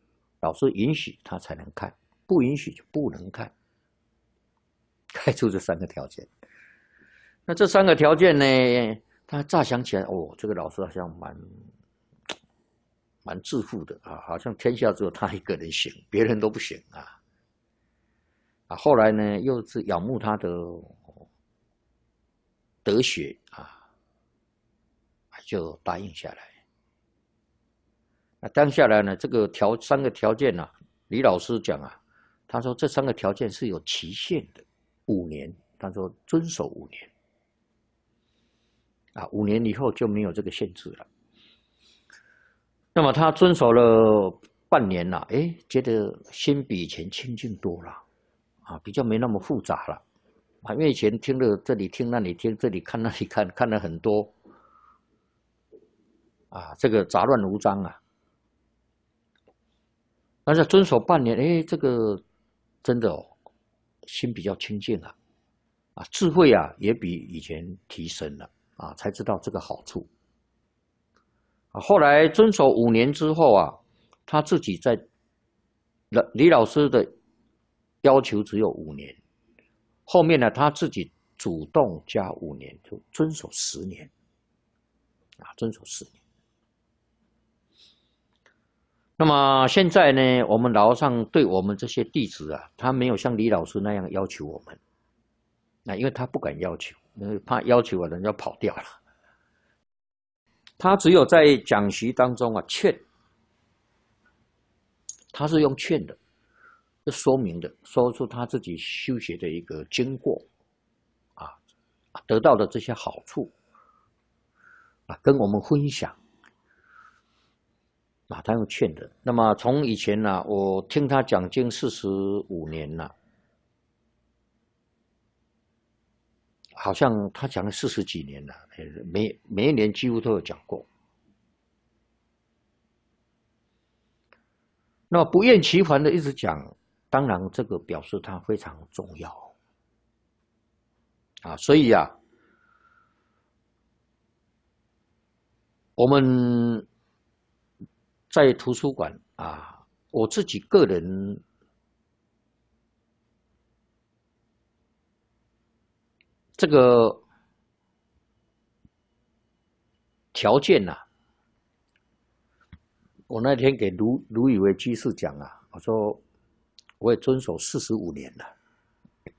老师允许他才能看，不允许就不能看。开出这三个条件，那这三个条件呢？他乍想起来，哦，这个老师好像蛮 蛮自负的啊，好像天下只有他一个人行，别人都不行啊。啊，后来呢，又是仰慕他的德学啊，就答应下来。那当下来呢，这个条三个条件呢，李老师讲啊，他说这三个条件是有期限的，五年，他说遵守五年。啊，五年以后就没有这个限制了。那么他遵守了半年了，哎，觉得心比以前清净多了，啊，比较没那么复杂了，啊，因为以前听了这里听那里听，这里看那里看，看了很多，啊，这个杂乱无章啊。但是遵守半年，哎，这个真的心比较清净了，啊，智慧啊也比以前提升了。啊，才知道这个好处。后来遵守五年之后啊，他自己在李老师的要求只有五年，后面呢他自己主动加五年，就遵守十年。啊，遵守十年。那么现在呢，我们老上对我们这些弟子啊，他没有像李老师那样要求我们，那因为他不敢要求。为怕要求的人要跑掉了。他只有在讲席当中啊，劝，他是用劝的，就说明的，说出他自己修学的一个经过，啊，得到的这些好处，啊，跟我们分享，啊，他用劝的。那么从以前呢，我听他讲经四十五年了。好像他讲了四十几年了，每每一年几乎都有讲过。那么不厌其烦的一直讲，当然这个表示他非常重要啊。所以啊，我们在图书馆啊，我自己个人。这个条件呐，我那天给卢卢以为居士讲啊，我说我也遵守四十五年了，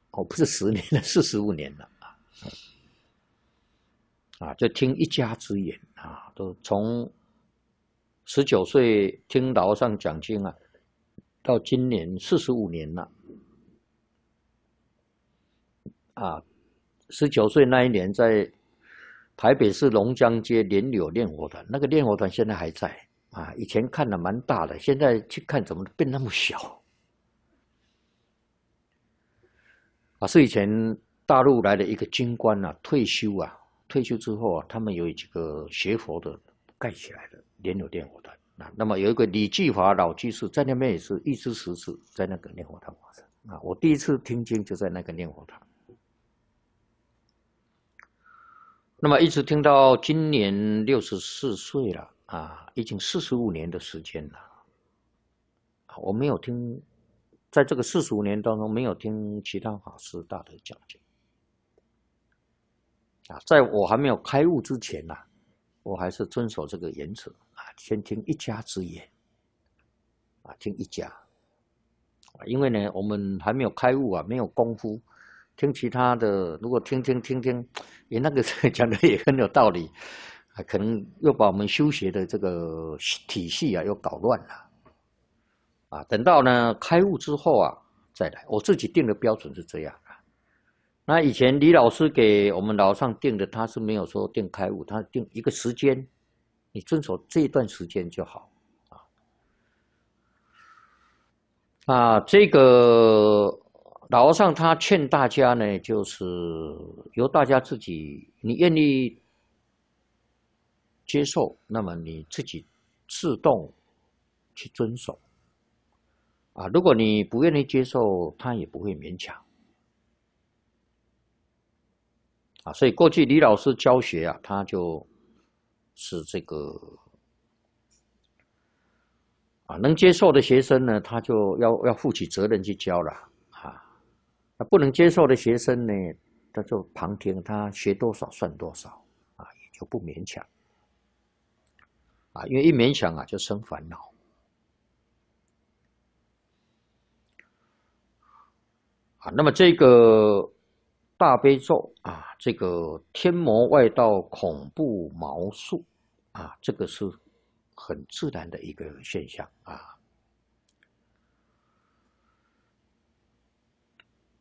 我不是十年了，四十五年了啊！啊，就听一家之言啊，都从十九岁听道上讲经啊，到今年四十五年了啊。十九岁那一年，在台北市龙江街莲柳念佛团，那个念佛团现在还在啊。以前看的蛮大的，现在去看怎么变那么小？啊，是以前大陆来的一个军官啊，退休啊，退休之后啊，他们有几个学佛的盖起来的莲柳念佛团啊。那么有一个李继华老居士在那边也是一次、十次在那个念佛堂啊。我第一次听经就在那个念佛堂。那么一直听到今年六十四岁了啊，已经四十五年的时间了。我没有听，在这个四十五年当中没有听其他法师大德讲经。啊，在我还没有开悟之前啊，我还是遵守这个原则啊，先听一家之言，啊，听一家。因为呢，我们还没有开悟啊，没有功夫。听其他的，如果听听听听，你那个 讲的也很有道理，可能又把我们修学的这个体系啊又搞乱了，啊，等到呢开悟之后啊再来，我自己定的标准是这样啊。那以前李老师给我们老上定的，他是没有说定开悟，他定一个时间，你遵守这一段时间就好啊。啊，这个。和上他劝大家呢，就是由大家自己，你愿意接受，那么你自己自动去遵守啊。如果你不愿意接受，他也不会勉强啊。所以过去李老师教学啊，他就是这个啊，能接受的学生呢，他就要要负起责任去教了。不能接受的学生呢，他就旁听，他学多少算多少啊，也就不勉强啊，因为一勉强啊，就生烦恼啊。那么这个大悲咒啊，这个天魔外道恐怖毛术啊，这个是很自然的一个现象啊。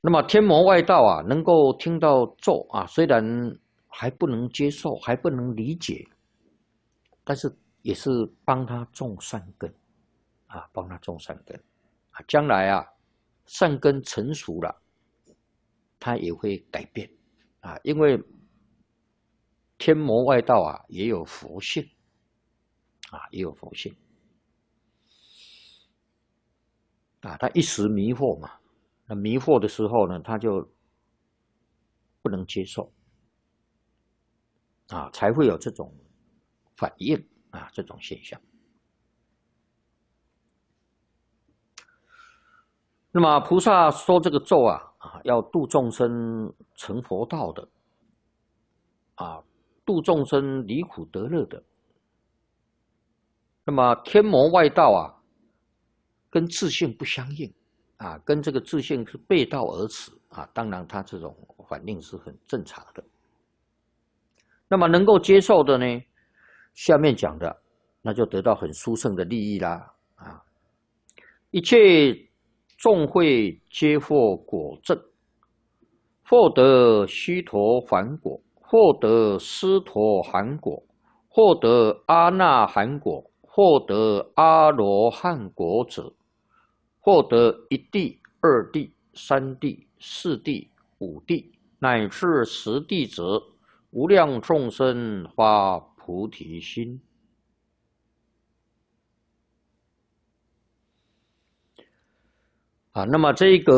那么天魔外道啊，能够听到咒啊，虽然还不能接受，还不能理解，但是也是帮他种善根，啊，帮他种善根，啊，将来啊，善根成熟了，他也会改变，啊，因为天魔外道啊，也有佛性，啊，也有佛性，啊，他一时迷惑嘛。迷惑的时候呢，他就不能接受，啊，才会有这种反应啊，这种现象。那么菩萨说这个咒啊，啊，要度众生成佛道的，啊，度众生离苦得乐的。那么天魔外道啊，跟自信不相应。啊，跟这个自信是背道而驰啊！当然，他这种反应是很正常的。那么，能够接受的呢？下面讲的，那就得到很殊胜的利益啦！啊，一切众会皆获果证，获得须陀梵果，获得斯陀含果，获得阿那含果，获得阿罗汉果者。获得一地、二地、三地、四地、五地，乃至十地者，无量众生发菩提心。啊，那么这个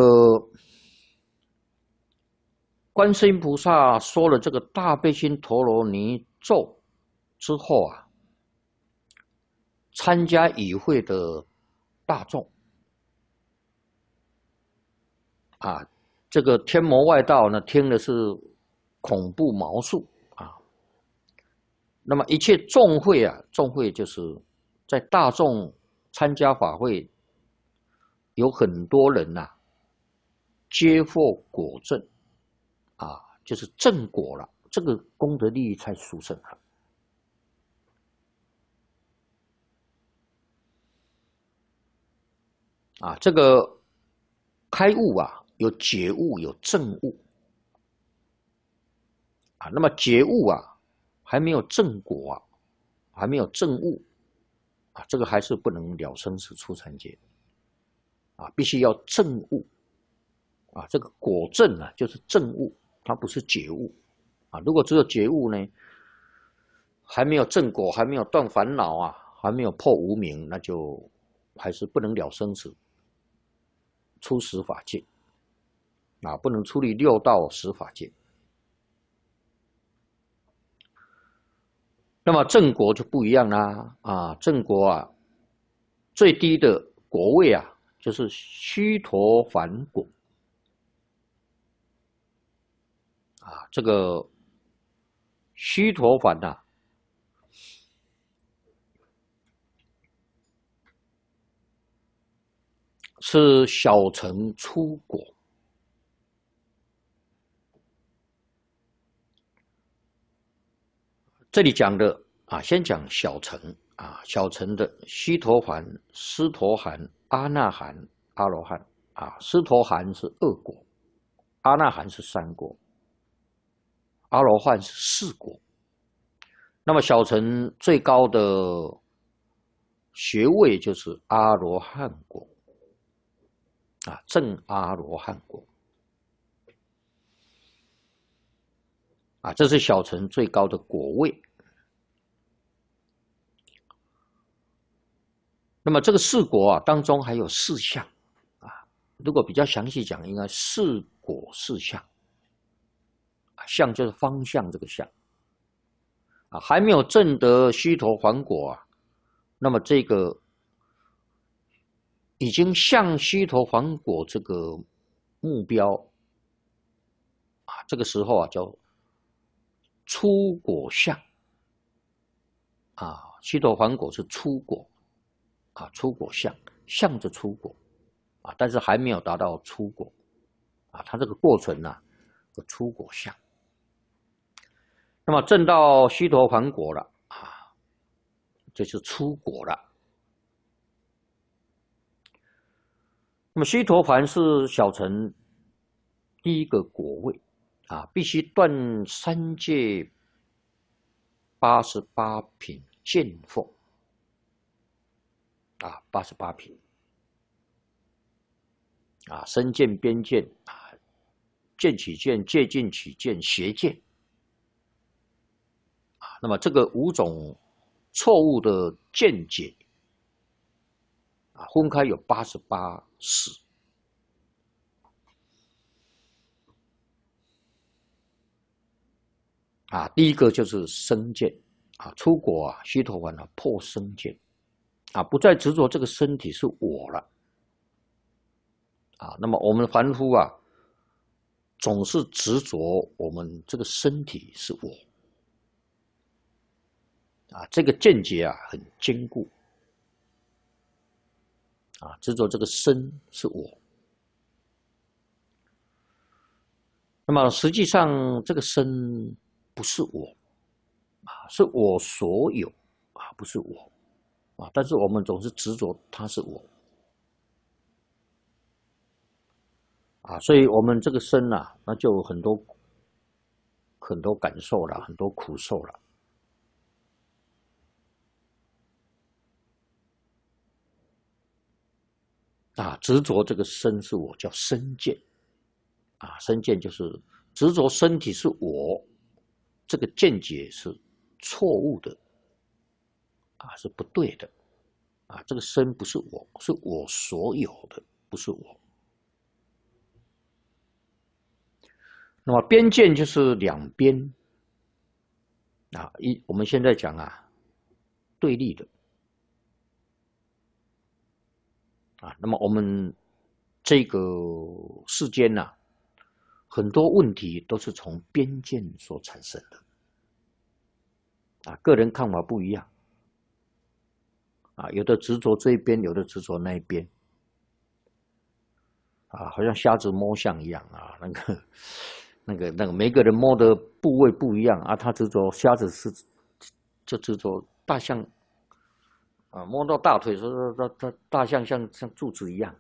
观世音菩萨说了这个大悲心陀罗尼咒之后啊，参加与会的大众。啊，这个天魔外道呢，听的是恐怖毛术啊。那么一切众会啊，众会就是在大众参加法会，有很多人呐，皆获果证，啊，就是正果了。这个功德利益才殊胜啊。啊，这个开悟啊。有觉悟，有正悟，啊，那么觉悟啊，还没有正果啊，还没有正悟，啊，这个还是不能了生死、出三界，啊，必须要正悟，啊，这个果正啊，就是正悟，它不是觉悟，啊，如果只有觉悟呢，还没有正果，还没有断烦恼啊，还没有破无明，那就还是不能了生死、出死法界。啊，不能出离六道十法界。那么正国就不一样啦，啊，正国啊，最低的国位啊，就是须陀梵果。啊，这个须陀梵呐，是小乘出果。这里讲的啊，先讲小乘啊，小乘的西陀洹、斯陀含、阿那含、阿罗汉啊，斯陀含是二果，阿那含是三果，阿罗汉是四果。那么小乘最高的学位就是阿罗汉果啊，正阿罗汉果。啊，这是小乘最高的果位。那么这个四果啊，当中还有四象啊，如果比较详细讲，应该四果四象。啊，相就是方向这个相，啊，还没有证得虚陀还果啊，那么这个已经向虚陀还果这个目标，啊，这个时候啊，叫。出果相，啊，西陀洹果是出果，啊，出果相，相着出果，啊，但是还没有达到出果，啊，他这个过程呢，出果相。那么正到西陀洹果了，啊，就是出果了。那么西陀洹是小乘第一个果位。啊，必须断三界八十八品见惑。啊，八十八品。啊，身见、边见啊，见起见、借禁起见、邪见。啊，那么这个五种错误的见解，啊，分开有八十八事。啊，第一个就是身见，啊，出国啊，虚陀丸啊，破身见，啊，不再执着这个身体是我了，啊，那么我们凡夫啊，总是执着我们这个身体是我，啊，这个见解啊很坚固，啊，执着这个身是我，那么实际上这个身。不是我，啊，是我所有，啊，不是我，啊，但是我们总是执着他是我，啊，所以我们这个身啊，那就很多很多感受了，很多苦受了，啊，执着这个身是我叫身见，啊，身见就是执着身体是我。这个见解是错误的，啊，是不对的，啊，这个身不是我，是我所有的，不是我。那么边界就是两边，啊，一我们现在讲啊，对立的，啊，那么我们这个世间呐。很多问题都是从边界所产生的，啊，个人看法不一样，啊，有的执着这一边，有的执着那一边，啊，好像瞎子摸象一样啊，那个，那个，那个，每个人摸的部位不一样啊，他执着瞎子是，就执着大象，啊，摸到大腿说说说他大象像像柱子一样。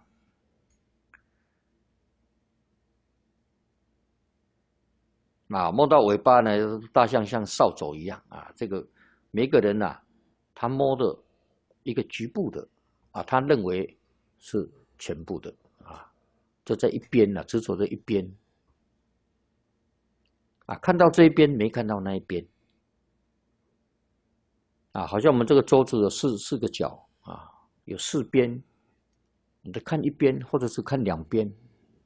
啊，摸到尾巴呢？大象像扫帚一样啊！这个每个人呢，他摸的，一个局部的啊，他认为是全部的啊，就在一边呢，执着在一边啊，看到这一边，没看到那一边啊，好像我们这个桌子有四四个角啊，有四边，你得看一边或者是看两边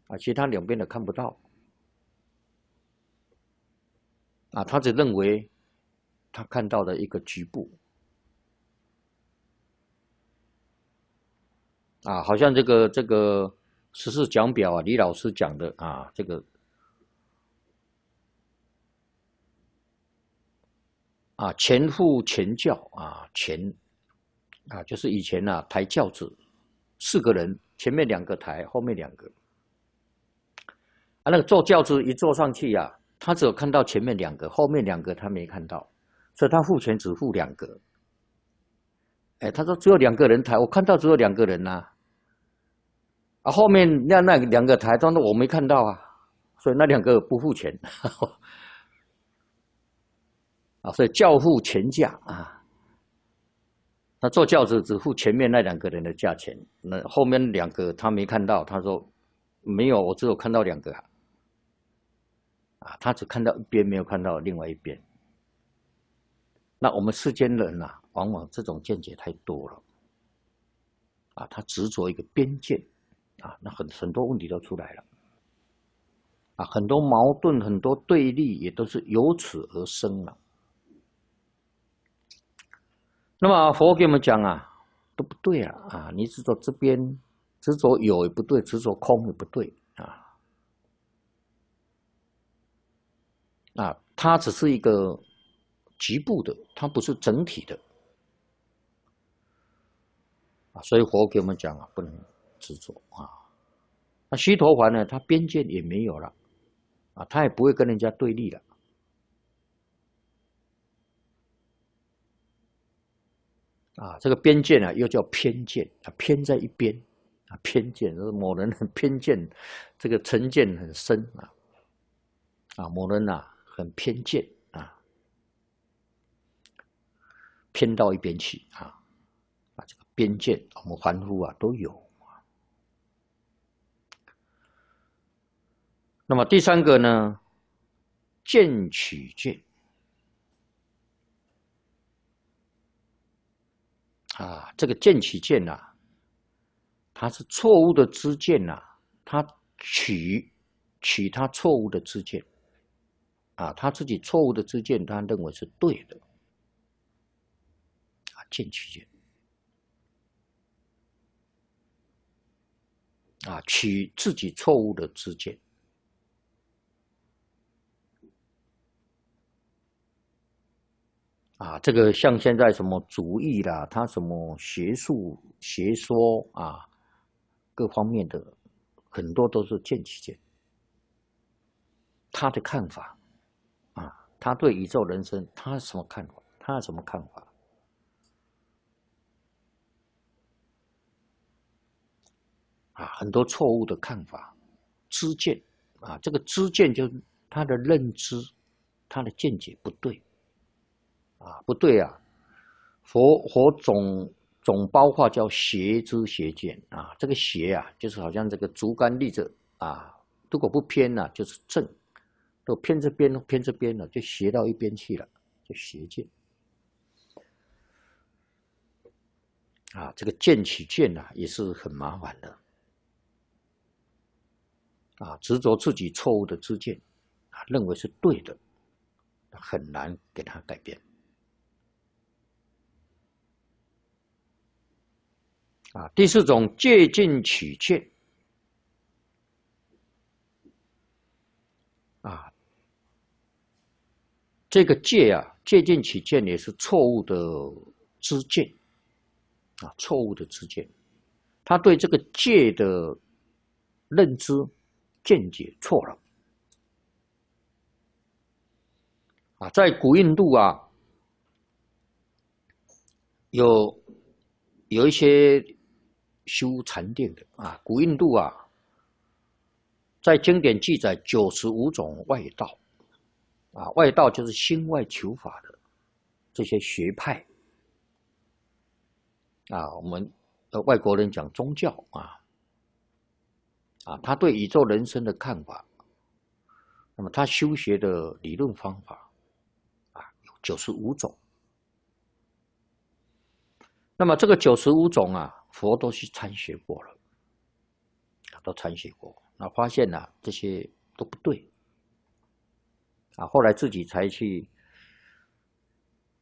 啊，其他两边的看不到。啊，他只认为，他看到了一个局部。啊，好像这个这个十四讲表啊，李老师讲的啊，这个啊，前父前教啊，前啊，就是以前啊、抬轿子，四个人，前面两个抬，后面两个，啊，那个坐轿子一坐上去呀。他只有看到前面两个，后面两个他没看到，所以他付钱只付两个。哎，他说只有两个人抬，我看到只有两个人呐，啊，后面那那两个台，当中我没看到啊，所以那两个不付钱，啊，所以教付全价啊。他坐轿子只付前面那两个人的价钱，那后面两个他没看到，他说没有，我只有看到两个。啊，啊，他只看到一边，没有看到另外一边。那我们世间人呐，往往这种见解太多了。啊，他执着一个边界，啊，那很很多问题都出来了。啊，很多矛盾、很多对立，也都是由此而生了。那么佛给我们讲啊，都不对啊，啊，你执着这边，执着有也不对，执着空也不对。啊，它只是一个局部的，它不是整体的啊。所以佛给我们讲啊，不能执着啊。那虚陀环呢，它边界也没有了啊，它也不会跟人家对立了啊。这个边界呢，又叫偏见，啊，偏在一边啊，偏见是某人很偏见，这个成见很深啊啊，某人呐。很偏见啊，偏到一边去啊！把这个边见，我们凡夫啊都有那么第三个呢，见取见啊，这个见取见呐，它是错误的知见呐，它取取它错误的知见。啊，他自己错误的知见，他认为是对的。啊，见取见。啊，取自己错误的知见。啊，这个像现在什么主义啦，他什么学术、学说啊，各方面的很多都是见取见。他的看法。他对宇宙人生，他什么看法？他什么看法？啊，很多错误的看法、知见，啊，这个知见就是他的认知，他的见解不对，啊，不对啊。佛佛总总包话叫邪知邪见啊，这个邪啊，就是好像这个竹竿立着啊，如果不偏呢，就是正。都偏这边，偏这边了，就斜到一边去了，就斜见。啊，这个见起见啊，也是很麻烦的。啊，执着自己错误的知见，啊，认为是对的，很难给他改变。啊，第四种借境起见，啊。这个戒啊，借鉴起见也是错误的知见，啊，错误的知见，他对这个戒的认知见解错了，啊，在古印度啊，有有一些修禅定的啊，古印度啊，在经典记载九十五种外道。啊，外道就是心外求法的这些学派啊，我们呃外国人讲宗教啊，啊，他对宇宙人生的看法，那么他修学的理论方法啊，有九十五种。那么这个九十五种啊，佛都去参学过了，都参学过，那发现呢，这些都不对。啊，后来自己才去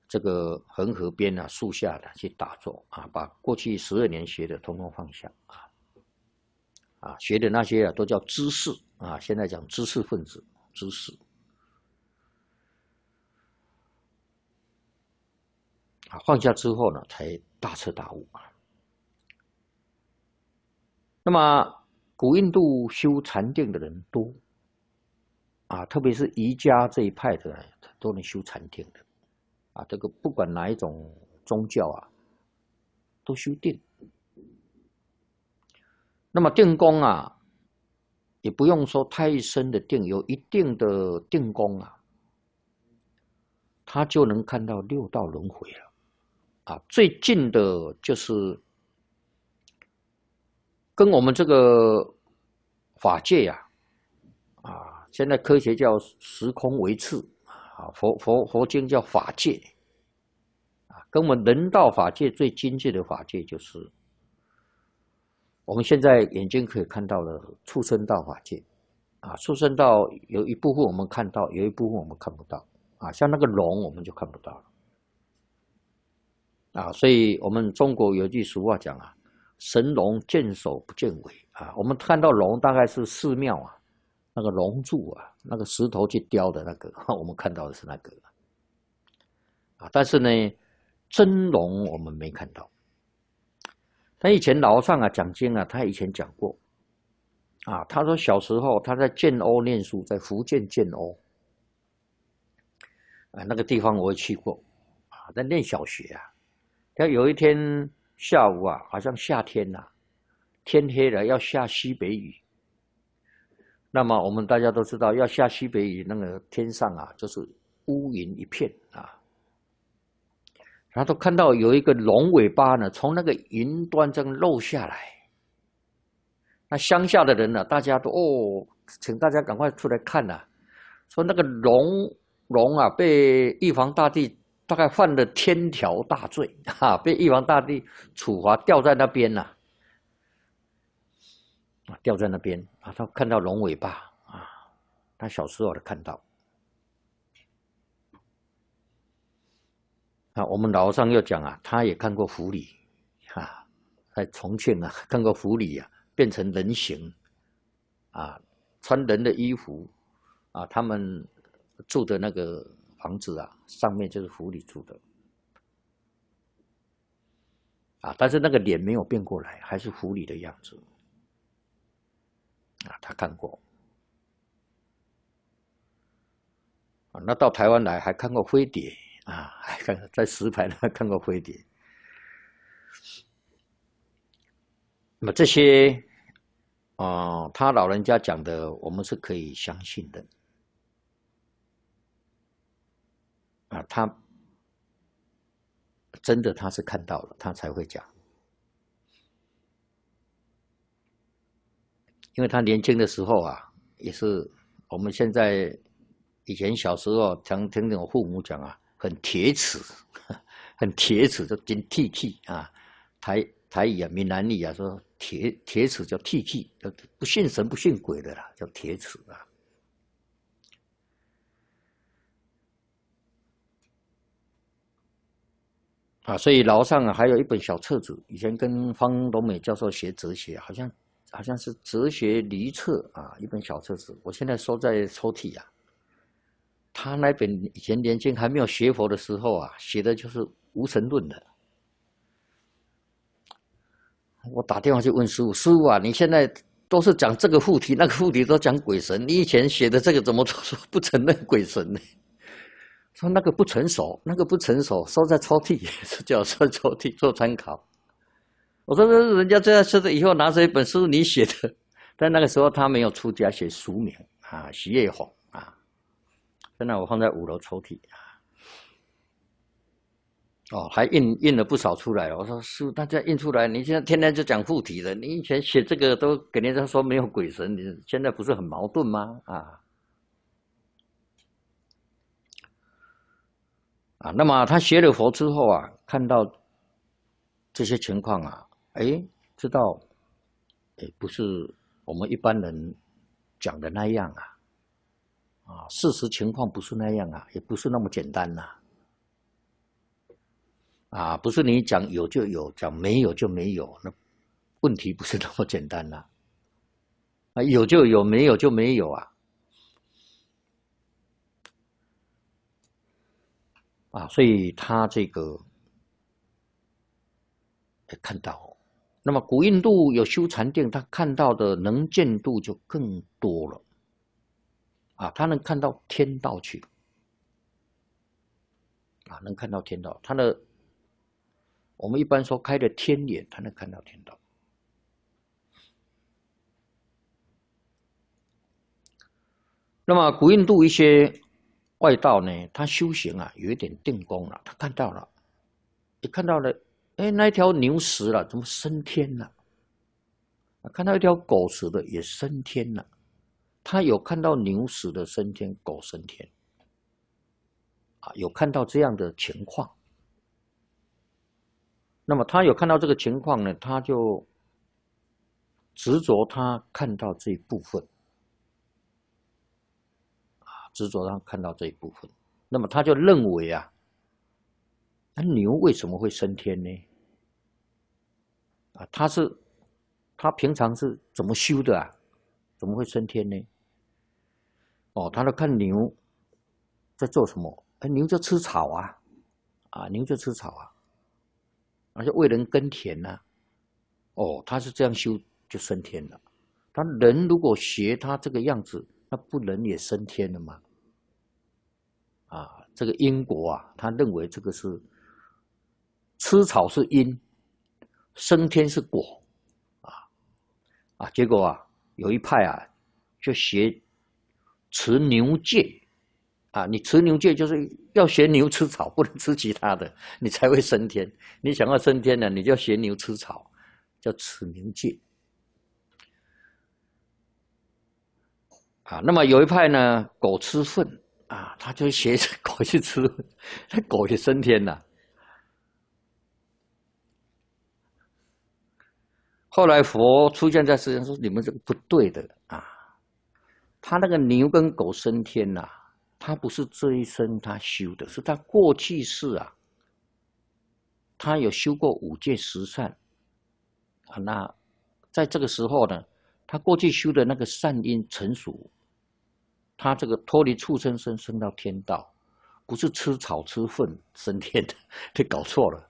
这个恒河边啊树下的去打坐啊，把过去十二年学的统统放下啊，啊，学的那些啊都叫知识啊，现在讲知识分子知识啊，放下之后呢，才大彻大悟啊。那么古印度修禅定的人多。啊，特别是瑜伽这一派的，都能修禅定的。啊，这个不管哪一种宗教啊，都修定。那么定功啊，也不用说太深的定，有一定的定功啊，他就能看到六道轮回了。啊，最近的就是跟我们这个法界呀。现在科学叫时空维次，啊，佛佛佛经叫法界，啊，跟我们人道法界最精进的法界就是，我们现在眼睛可以看到的畜生道法界，啊，畜生道有一部分我们看到，有一部分我们看不到，啊，像那个龙我们就看不到了，啊，所以我们中国有句俗话讲啊，神龙见首不见尾啊，我们看到龙大概是寺庙啊。那个龙柱啊，那个石头去雕的那个，我们看到的是那个，啊，但是呢，真龙我们没看到。他以前老上啊讲经啊，他以前讲过，啊，他说小时候他在建瓯念书，在福建建瓯，啊，那个地方我也去过，啊，在念小学啊，他有一天下午啊，好像夏天呐，天黑了要下西北雨。那么我们大家都知道，要下西北雨，那个天上啊，就是乌云一片啊。后都看到有一个龙尾巴呢，从那个云端中漏下来。那乡下的人呢，大家都哦，请大家赶快出来看呐！说那个龙龙啊，被玉皇大帝大概犯了天条大罪，哈，被玉皇大帝处罚，吊在那边呐。啊，掉在那边。啊，他看到龙尾巴啊，他小时候的看到。啊，我们老上又讲啊，他也看过狐狸啊，在重庆啊看过狐狸啊，变成人形啊，穿人的衣服啊，他们住的那个房子啊，上面就是狐狸住的啊，但是那个脸没有变过来，还是狐狸的样子。啊，他看过啊，那到台湾来还看过飞碟啊，还看在石牌那看过飞碟。那么这些啊，他老人家讲的，我们是可以相信的啊，他真的他是看到了，他才会讲。因为他年轻的时候啊，也是我们现在以前小时候常听我父母讲啊，很铁齿，很铁齿，就金剃剃啊，台台语啊，闽南语啊，说铁铁齿叫剃剃，不信神不信鬼的啦，叫铁齿啊。啊，所以楼上啊还有一本小册子，以前跟方东美教授学哲学，好像。好像是哲学离册啊，一本小册子，我现在收在抽屉啊。他那本以前年轻还没有学佛的时候啊，写的就是无神论的。我打电话去问师傅：“师傅啊，你现在都是讲这个护体那个护体，都讲鬼神，你以前写的这个怎么不承认鬼神呢？”说那个不成熟，那个不成熟，收在抽屉也是 叫收抽屉做参考。我说：“是人家这样写的，以后拿着一本书，你写的。但那个时候他没有出家，写书名啊，徐业红啊。现在我放在五楼抽屉啊。哦，还印印了不少出来我说：‘书大家印出来，你现在天天就讲附体了。你以前写这个都给人家说没有鬼神，你现在不是很矛盾吗？啊？啊？那么他学了佛之后啊，看到这些情况啊。”哎，知道，哎，不是我们一般人讲的那样啊，啊，事实情况不是那样啊，也不是那么简单呐，啊，不是你讲有就有，讲没有就没有，那问题不是那么简单呐，啊，有就有，没有就没有啊，啊，所以他这个看到。那么，古印度有修禅定，他看到的能见度就更多了，啊，他能看到天道去，啊，能看到天道。他的，我们一般说开的天眼，他能看到天道。那么，古印度一些外道呢，他修行啊，有一点定功了，他看到了，也看到了。哎，那一条牛死了，怎么升天了？看到一条狗死的也升天了，他有看到牛死的升天，狗升天，啊，有看到这样的情况。那么他有看到这个情况呢，他就执着他看到这一部分，啊，执着他看到这一部分，那么他就认为啊。那牛为什么会升天呢？啊，他是他平常是怎么修的啊？怎么会升天呢？哦，他来看牛在做什么？哎，牛在吃草啊，啊，牛在吃草啊，而且为人耕田呢。哦，他是这样修就升天了。他人如果学他这个样子，那不能也升天了吗？啊，这个因果啊，他认为这个是。吃草是因，升天是果，啊，啊，结果啊，有一派啊，就学吃牛戒，啊，你吃牛戒就是要学牛吃草，不能吃其他的，你才会升天。你想要升天呢，你就要学牛吃草，叫吃牛戒。啊，那么有一派呢，狗吃粪，啊，他就学 狗去吃，那狗也升天了。后来佛出现在世间，说：“你们这个不对的啊！他那个牛跟狗升天呐，他不是这一生他修的，是他过去世啊，他有修过五戒十善啊。那在这个时候呢，他过去修的那个善因成熟，他这个脱离畜生生升到天道，不是吃草吃粪升天的，他 搞错了。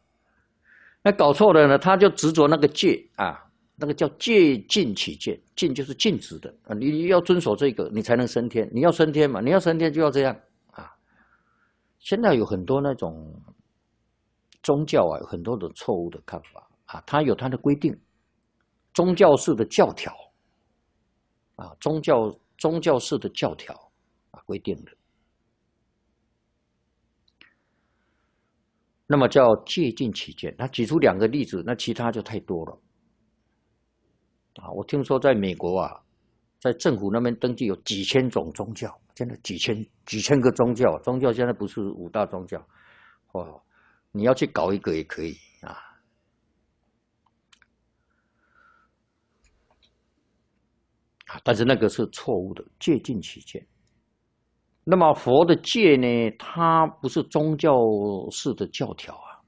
那搞错了呢，他就执着那个戒啊。”那个叫戒禁起见，禁就是禁止的啊！你要遵守这个，你才能升天。你要升天嘛，你要升天就要这样啊！现在有很多那种宗教啊，有很多的错误的看法啊，它有它的规定，宗教式的教条啊，宗教宗教式的教条啊规定的。那么叫戒禁起见，他举出两个例子，那其他就太多了。啊，我听说在美国啊，在政府那边登记有几千种宗教，真的几千几千个宗教，宗教现在不是五大宗教，哦，你要去搞一个也可以啊，但是那个是错误的，借鉴起见。那么佛的戒呢，它不是宗教式的教条啊，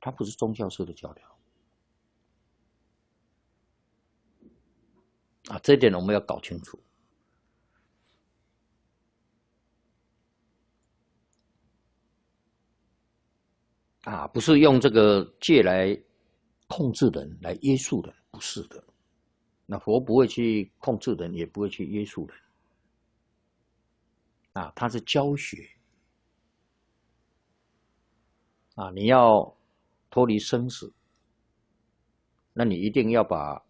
它不是宗教式的教条。啊，这点我们要搞清楚。啊，不是用这个戒来控制人、来约束的，不是的。那佛不会去控制人，也不会去约束人。啊，他是教学。啊，你要脱离生死，那你一定要把。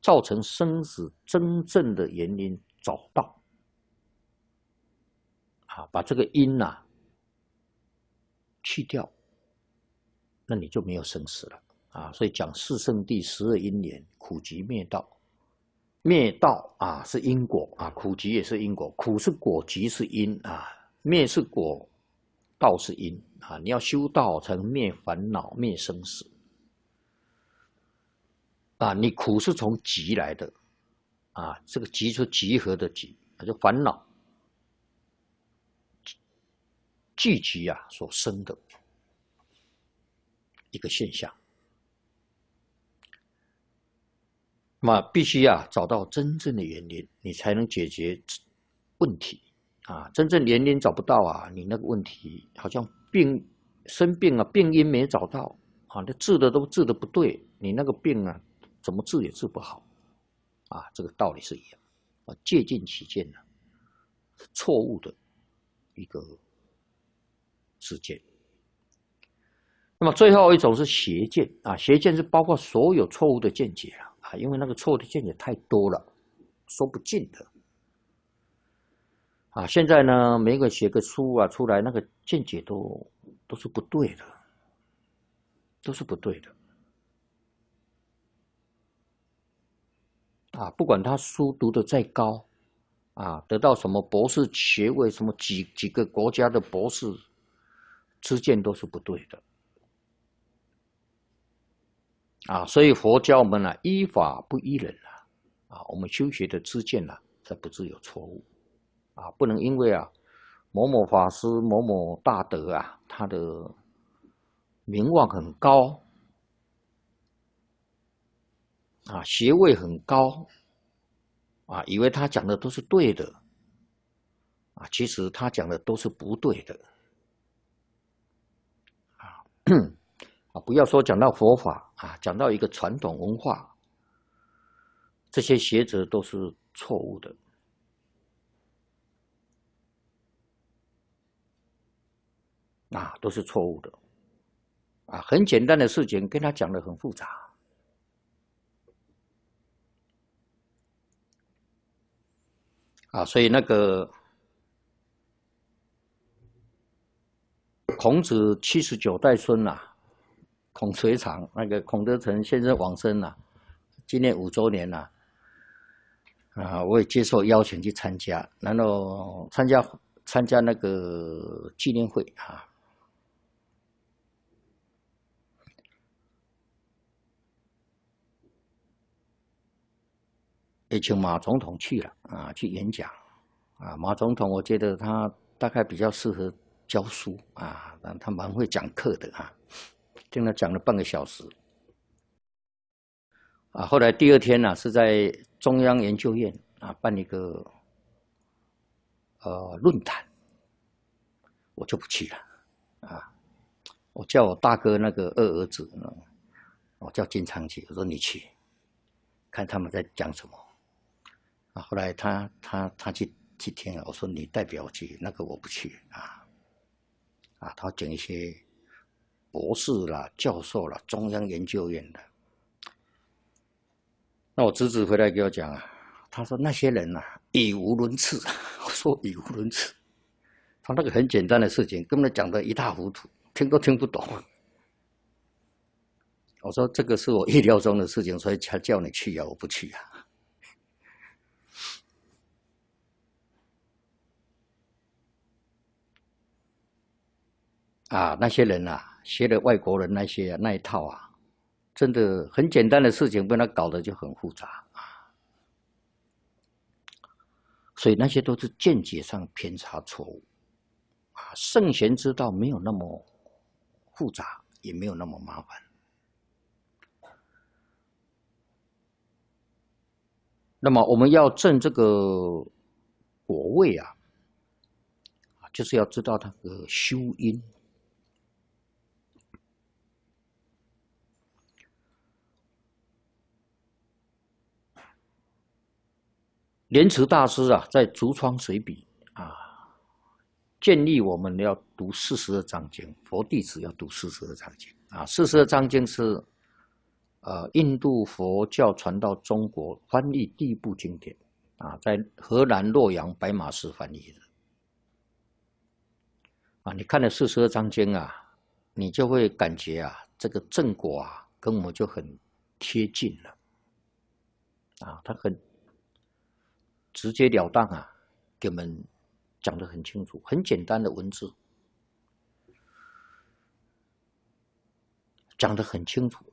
造成生死真正的原因找到，啊，把这个因呐去掉，那你就没有生死了啊。所以讲四圣地十二因缘、苦集灭道，灭道啊是因果啊，苦集也是因果，苦是果，集是因啊，灭是果，道是因啊。你要修道才能灭烦恼，灭生死。啊，你苦是从集来的，啊，这个集是集合的集，就烦恼聚集啊所生的一个现象。那么，必须啊找到真正的原因，你才能解决问题啊。真正原因找不到啊，你那个问题好像病生病啊，病因没找到啊，那治的都治的不对，你那个病啊。怎么治也治不好，啊，这个道理是一样。啊，借鉴起见呢，是错误的一个事件。那么最后一种是邪见啊，邪见是包括所有错误的见解啊，因为那个错误的见解太多了，说不尽的。啊，现在呢，每个写个书啊出来，那个见解都都是不对的，都是不对的。啊，不管他书读的再高，啊，得到什么博士学位，什么几几个国家的博士，之见都是不对的。啊，所以佛教我们呢，依法不依人啊，啊，我们修学的知见呢，才不至有错误。啊，不能因为啊，某某法师、某某大德啊，他的名望很高。啊，学位很高，啊，以为他讲的都是对的，啊，其实他讲的都是不对的，啊，啊，不要说讲到佛法啊，讲到一个传统文化，这些学者都是错误的，啊，都是错误的，啊，很简单的事情跟他讲的很复杂。啊，所以那个孔子七十九代孙呐，孔垂长那个孔德成先生往生呐，今年五周年呐。啊，我也接受邀请去参加，然后参加参加那个纪念会啊。也请马总统去了啊，去演讲啊。马总统，我觉得他大概比较适合教书啊，但他蛮会讲课的啊。听他讲了半个小时啊，后来第二天呢，是在中央研究院啊办一个呃论坛，我就不去了啊。我叫我大哥那个二儿子，我叫金昌去，我说你去看他们在讲什么。啊，后来他他他去去听了，我说你代表去，那个我不去啊，啊，他讲一些博士啦、教授啦、中央研究院的。那我侄子回来给我讲啊，他说那些人呐，语无伦次，我说语无伦次，他那个很简单的事情，根本讲的一塌糊涂，听都听不懂。我说这个是我意料中的事情，所以才叫你去啊，我不去啊。啊，那些人啊，学的外国人那些那一套啊，真的很简单的事情被他搞得就很复杂啊。所以那些都是见解上偏差错误，啊，圣贤之道没有那么复杂，也没有那么麻烦。那么我们要正这个果位啊，啊，就是要知道那个修因。莲池大师啊，在《竹窗随笔》啊，建议我们要读四十二章经，佛弟子要读四十二章经啊。四十二章经是，呃，印度佛教传到中国翻译第一部经典啊，在河南洛阳白马寺翻译的。啊，你看了四十二章经啊，你就会感觉啊，这个正果啊，跟我们就很贴近了，啊，他很。直截了当啊，给我们讲的很清楚，很简单的文字，讲的很清楚。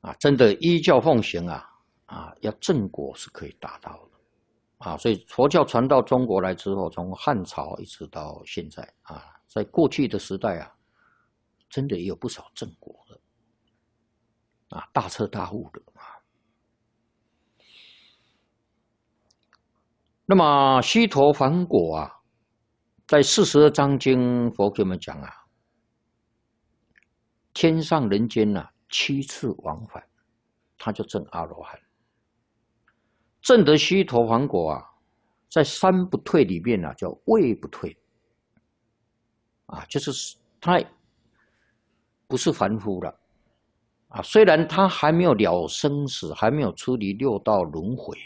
啊，真的依教奉行啊，啊，要正果是可以达到的，啊，所以佛教传到中国来之后，从汉朝一直到现在啊，在过去的时代啊，真的也有不少正果的，啊，大彻大悟的啊。那么须陀梵果啊，在四十章经，佛给我们讲啊，天上人间呐，七次往返，他就证阿罗汉，证得虚陀梵果啊，在三不退里面啊，叫位不退，啊，就是他不是凡夫了，啊，虽然他还没有了生死，还没有出离六道轮回。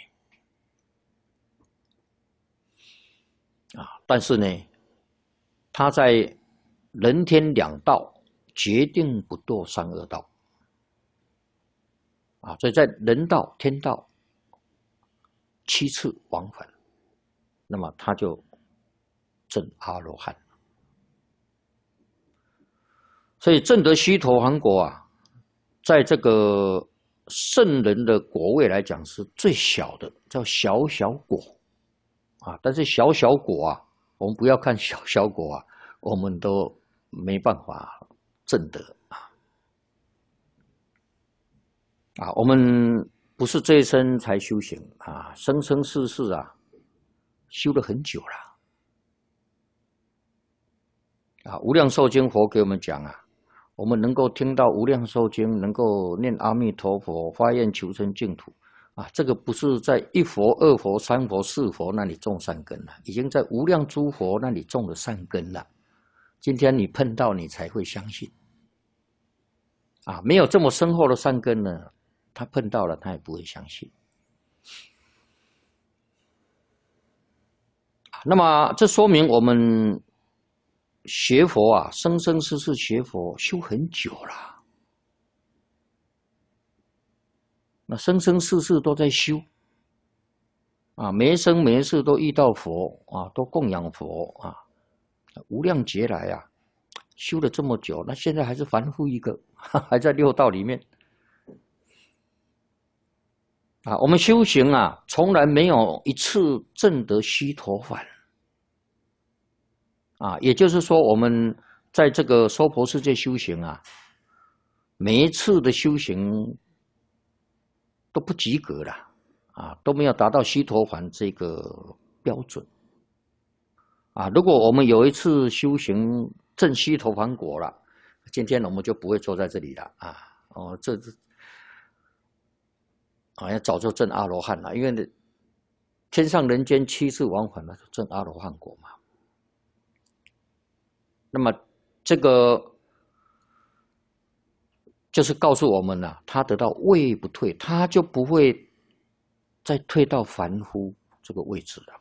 但是呢，他在人天两道决定不堕三恶道啊，所以在人道、天道七次往返，那么他就证阿罗汉。所以正德西陀韩国啊，在这个圣人的果位来讲是最小的，叫小小果啊，但是小小果啊。我们不要看小小果啊，我们都没办法证得啊！啊，我们不是这一生才修行啊，生生世世啊，修了很久了啊！《无量寿经》佛给我们讲啊，我们能够听到《无量寿经》，能够念阿弥陀佛，发愿求生净土。啊，这个不是在一佛、二佛、三佛、四佛那里种善根了，已经在无量诸佛那里种了善根了。今天你碰到，你才会相信。啊，没有这么深厚的善根呢，他碰到了，他也不会相信。那么，这说明我们学佛啊，生生世世学佛修很久了。那生生世世都在修，啊，每生每世都遇到佛啊，都供养佛啊，无量劫来啊，修了这么久，那现在还是凡夫一个，还在六道里面啊。我们修行啊，从来没有一次证得虚陀洹，啊，也就是说，我们在这个娑婆世界修行啊，每一次的修行。都不及格了，啊，都没有达到西陀环这个标准，啊，如果我们有一次修行正西陀环果了，今天我们就不会坐在这里了，啊，哦，这好像早就证阿罗汉了，因为天上人间七次往返了，证阿罗汉果嘛，那么这个。就是告诉我们呢，他得到位不退，他就不会再退到凡夫这个位置了。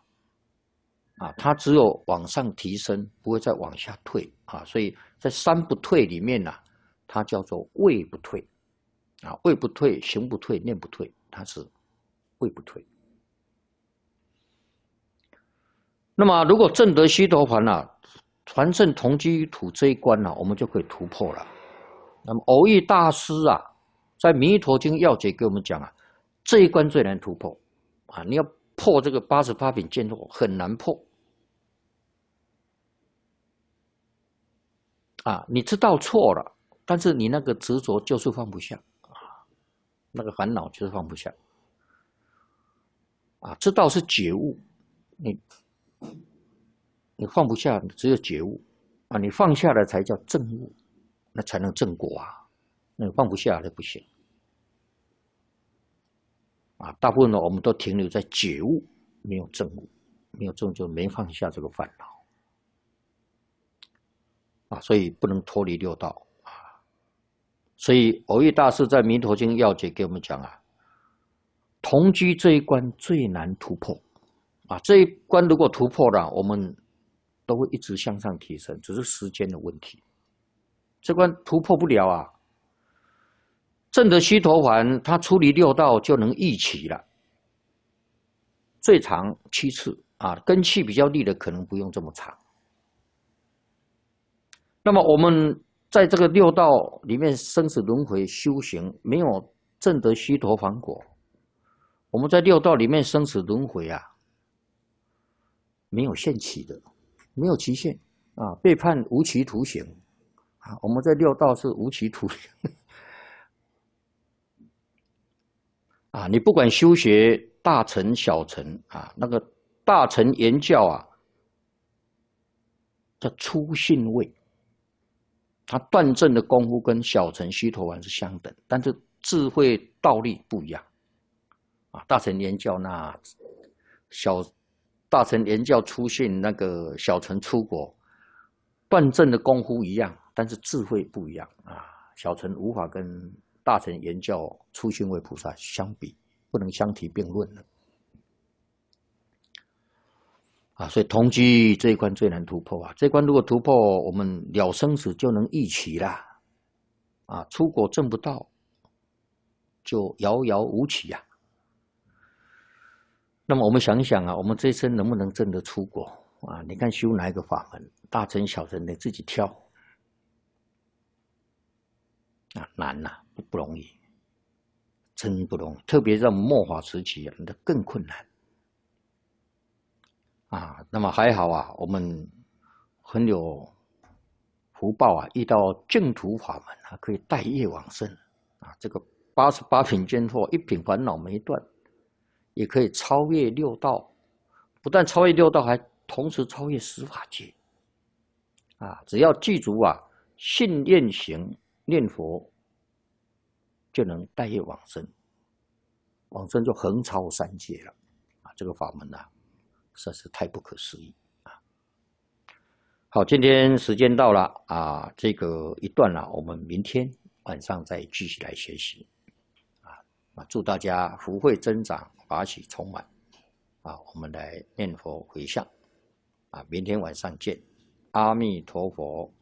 啊，他只有往上提升，不会再往下退啊。所以在三不退里面呢，它叫做位不退。啊，位不退，行不退，念不退，它是位不退。那么，如果正得西头盘了，传正同居于土这一关呢，我们就可以突破了。那么，偶遇大师啊，在《弥陀经要解》给我们讲啊，这一关最难突破啊！你要破这个八十八品见惑很难破啊！你知道错了，但是你那个执着就是放不下啊，那个烦恼就是放不下啊。知道是觉悟，你你放不下，只有觉悟啊！你放下了才叫正悟。那才能正果啊！那放不下那不行啊！大部分呢，我们都停留在解悟，没有正悟，没有正就没放下这个烦恼啊！所以不能脱离六道啊！所以，偶遇大师在《弥陀经要解》给我们讲啊，同居这一关最难突破啊！这一关如果突破了，我们都会一直向上提升，只是时间的问题。这关突破不了啊！正德虚陀环，它出离六道就能一起了，最长七次啊，根气比较利的可能不用这么长。那么我们在这个六道里面生死轮回修行，没有正德虚陀环果，我们在六道里面生死轮回啊，没有限期的，没有期限啊，被判无期徒刑。我们在六道是无徒刑。啊，你不管修学大乘小乘啊，那个大乘言教啊，叫出信位，他断证的功夫跟小乘虚陀丸是相等，但是智慧道力不一样。啊，大乘言教那小大乘言教出信那个小乘出国断证的功夫一样。但是智慧不一样啊，小乘无法跟大乘言教初心为菩萨相比，不能相提并论的啊。所以同居这一关最难突破啊，这关如果突破，我们了生死就能一起啦。啊，出国证不到，就遥遥无期呀。那么我们想一想啊，我们这一生能不能证得出国啊？你看修哪一个法门，大乘小乘得自己挑。难呐，不不容易，真不容易。特别在末法时期，那更困难啊。那么还好啊，我们很有福报啊，遇到净土法门啊，可以待业往生啊。这个八十八品经络，一品烦恼没断，也可以超越六道。不但超越六道，还同时超越十法界啊。只要记住啊，信、念、行。念佛就能带业往生，往生就横超三界了，啊，这个法门啊，实在是太不可思议啊！好，今天时间到了啊，这个一段了，我们明天晚上再继续来学习，啊啊，祝大家福慧增长，法喜充满，啊，我们来念佛回向，啊，明天晚上见，阿弥陀佛。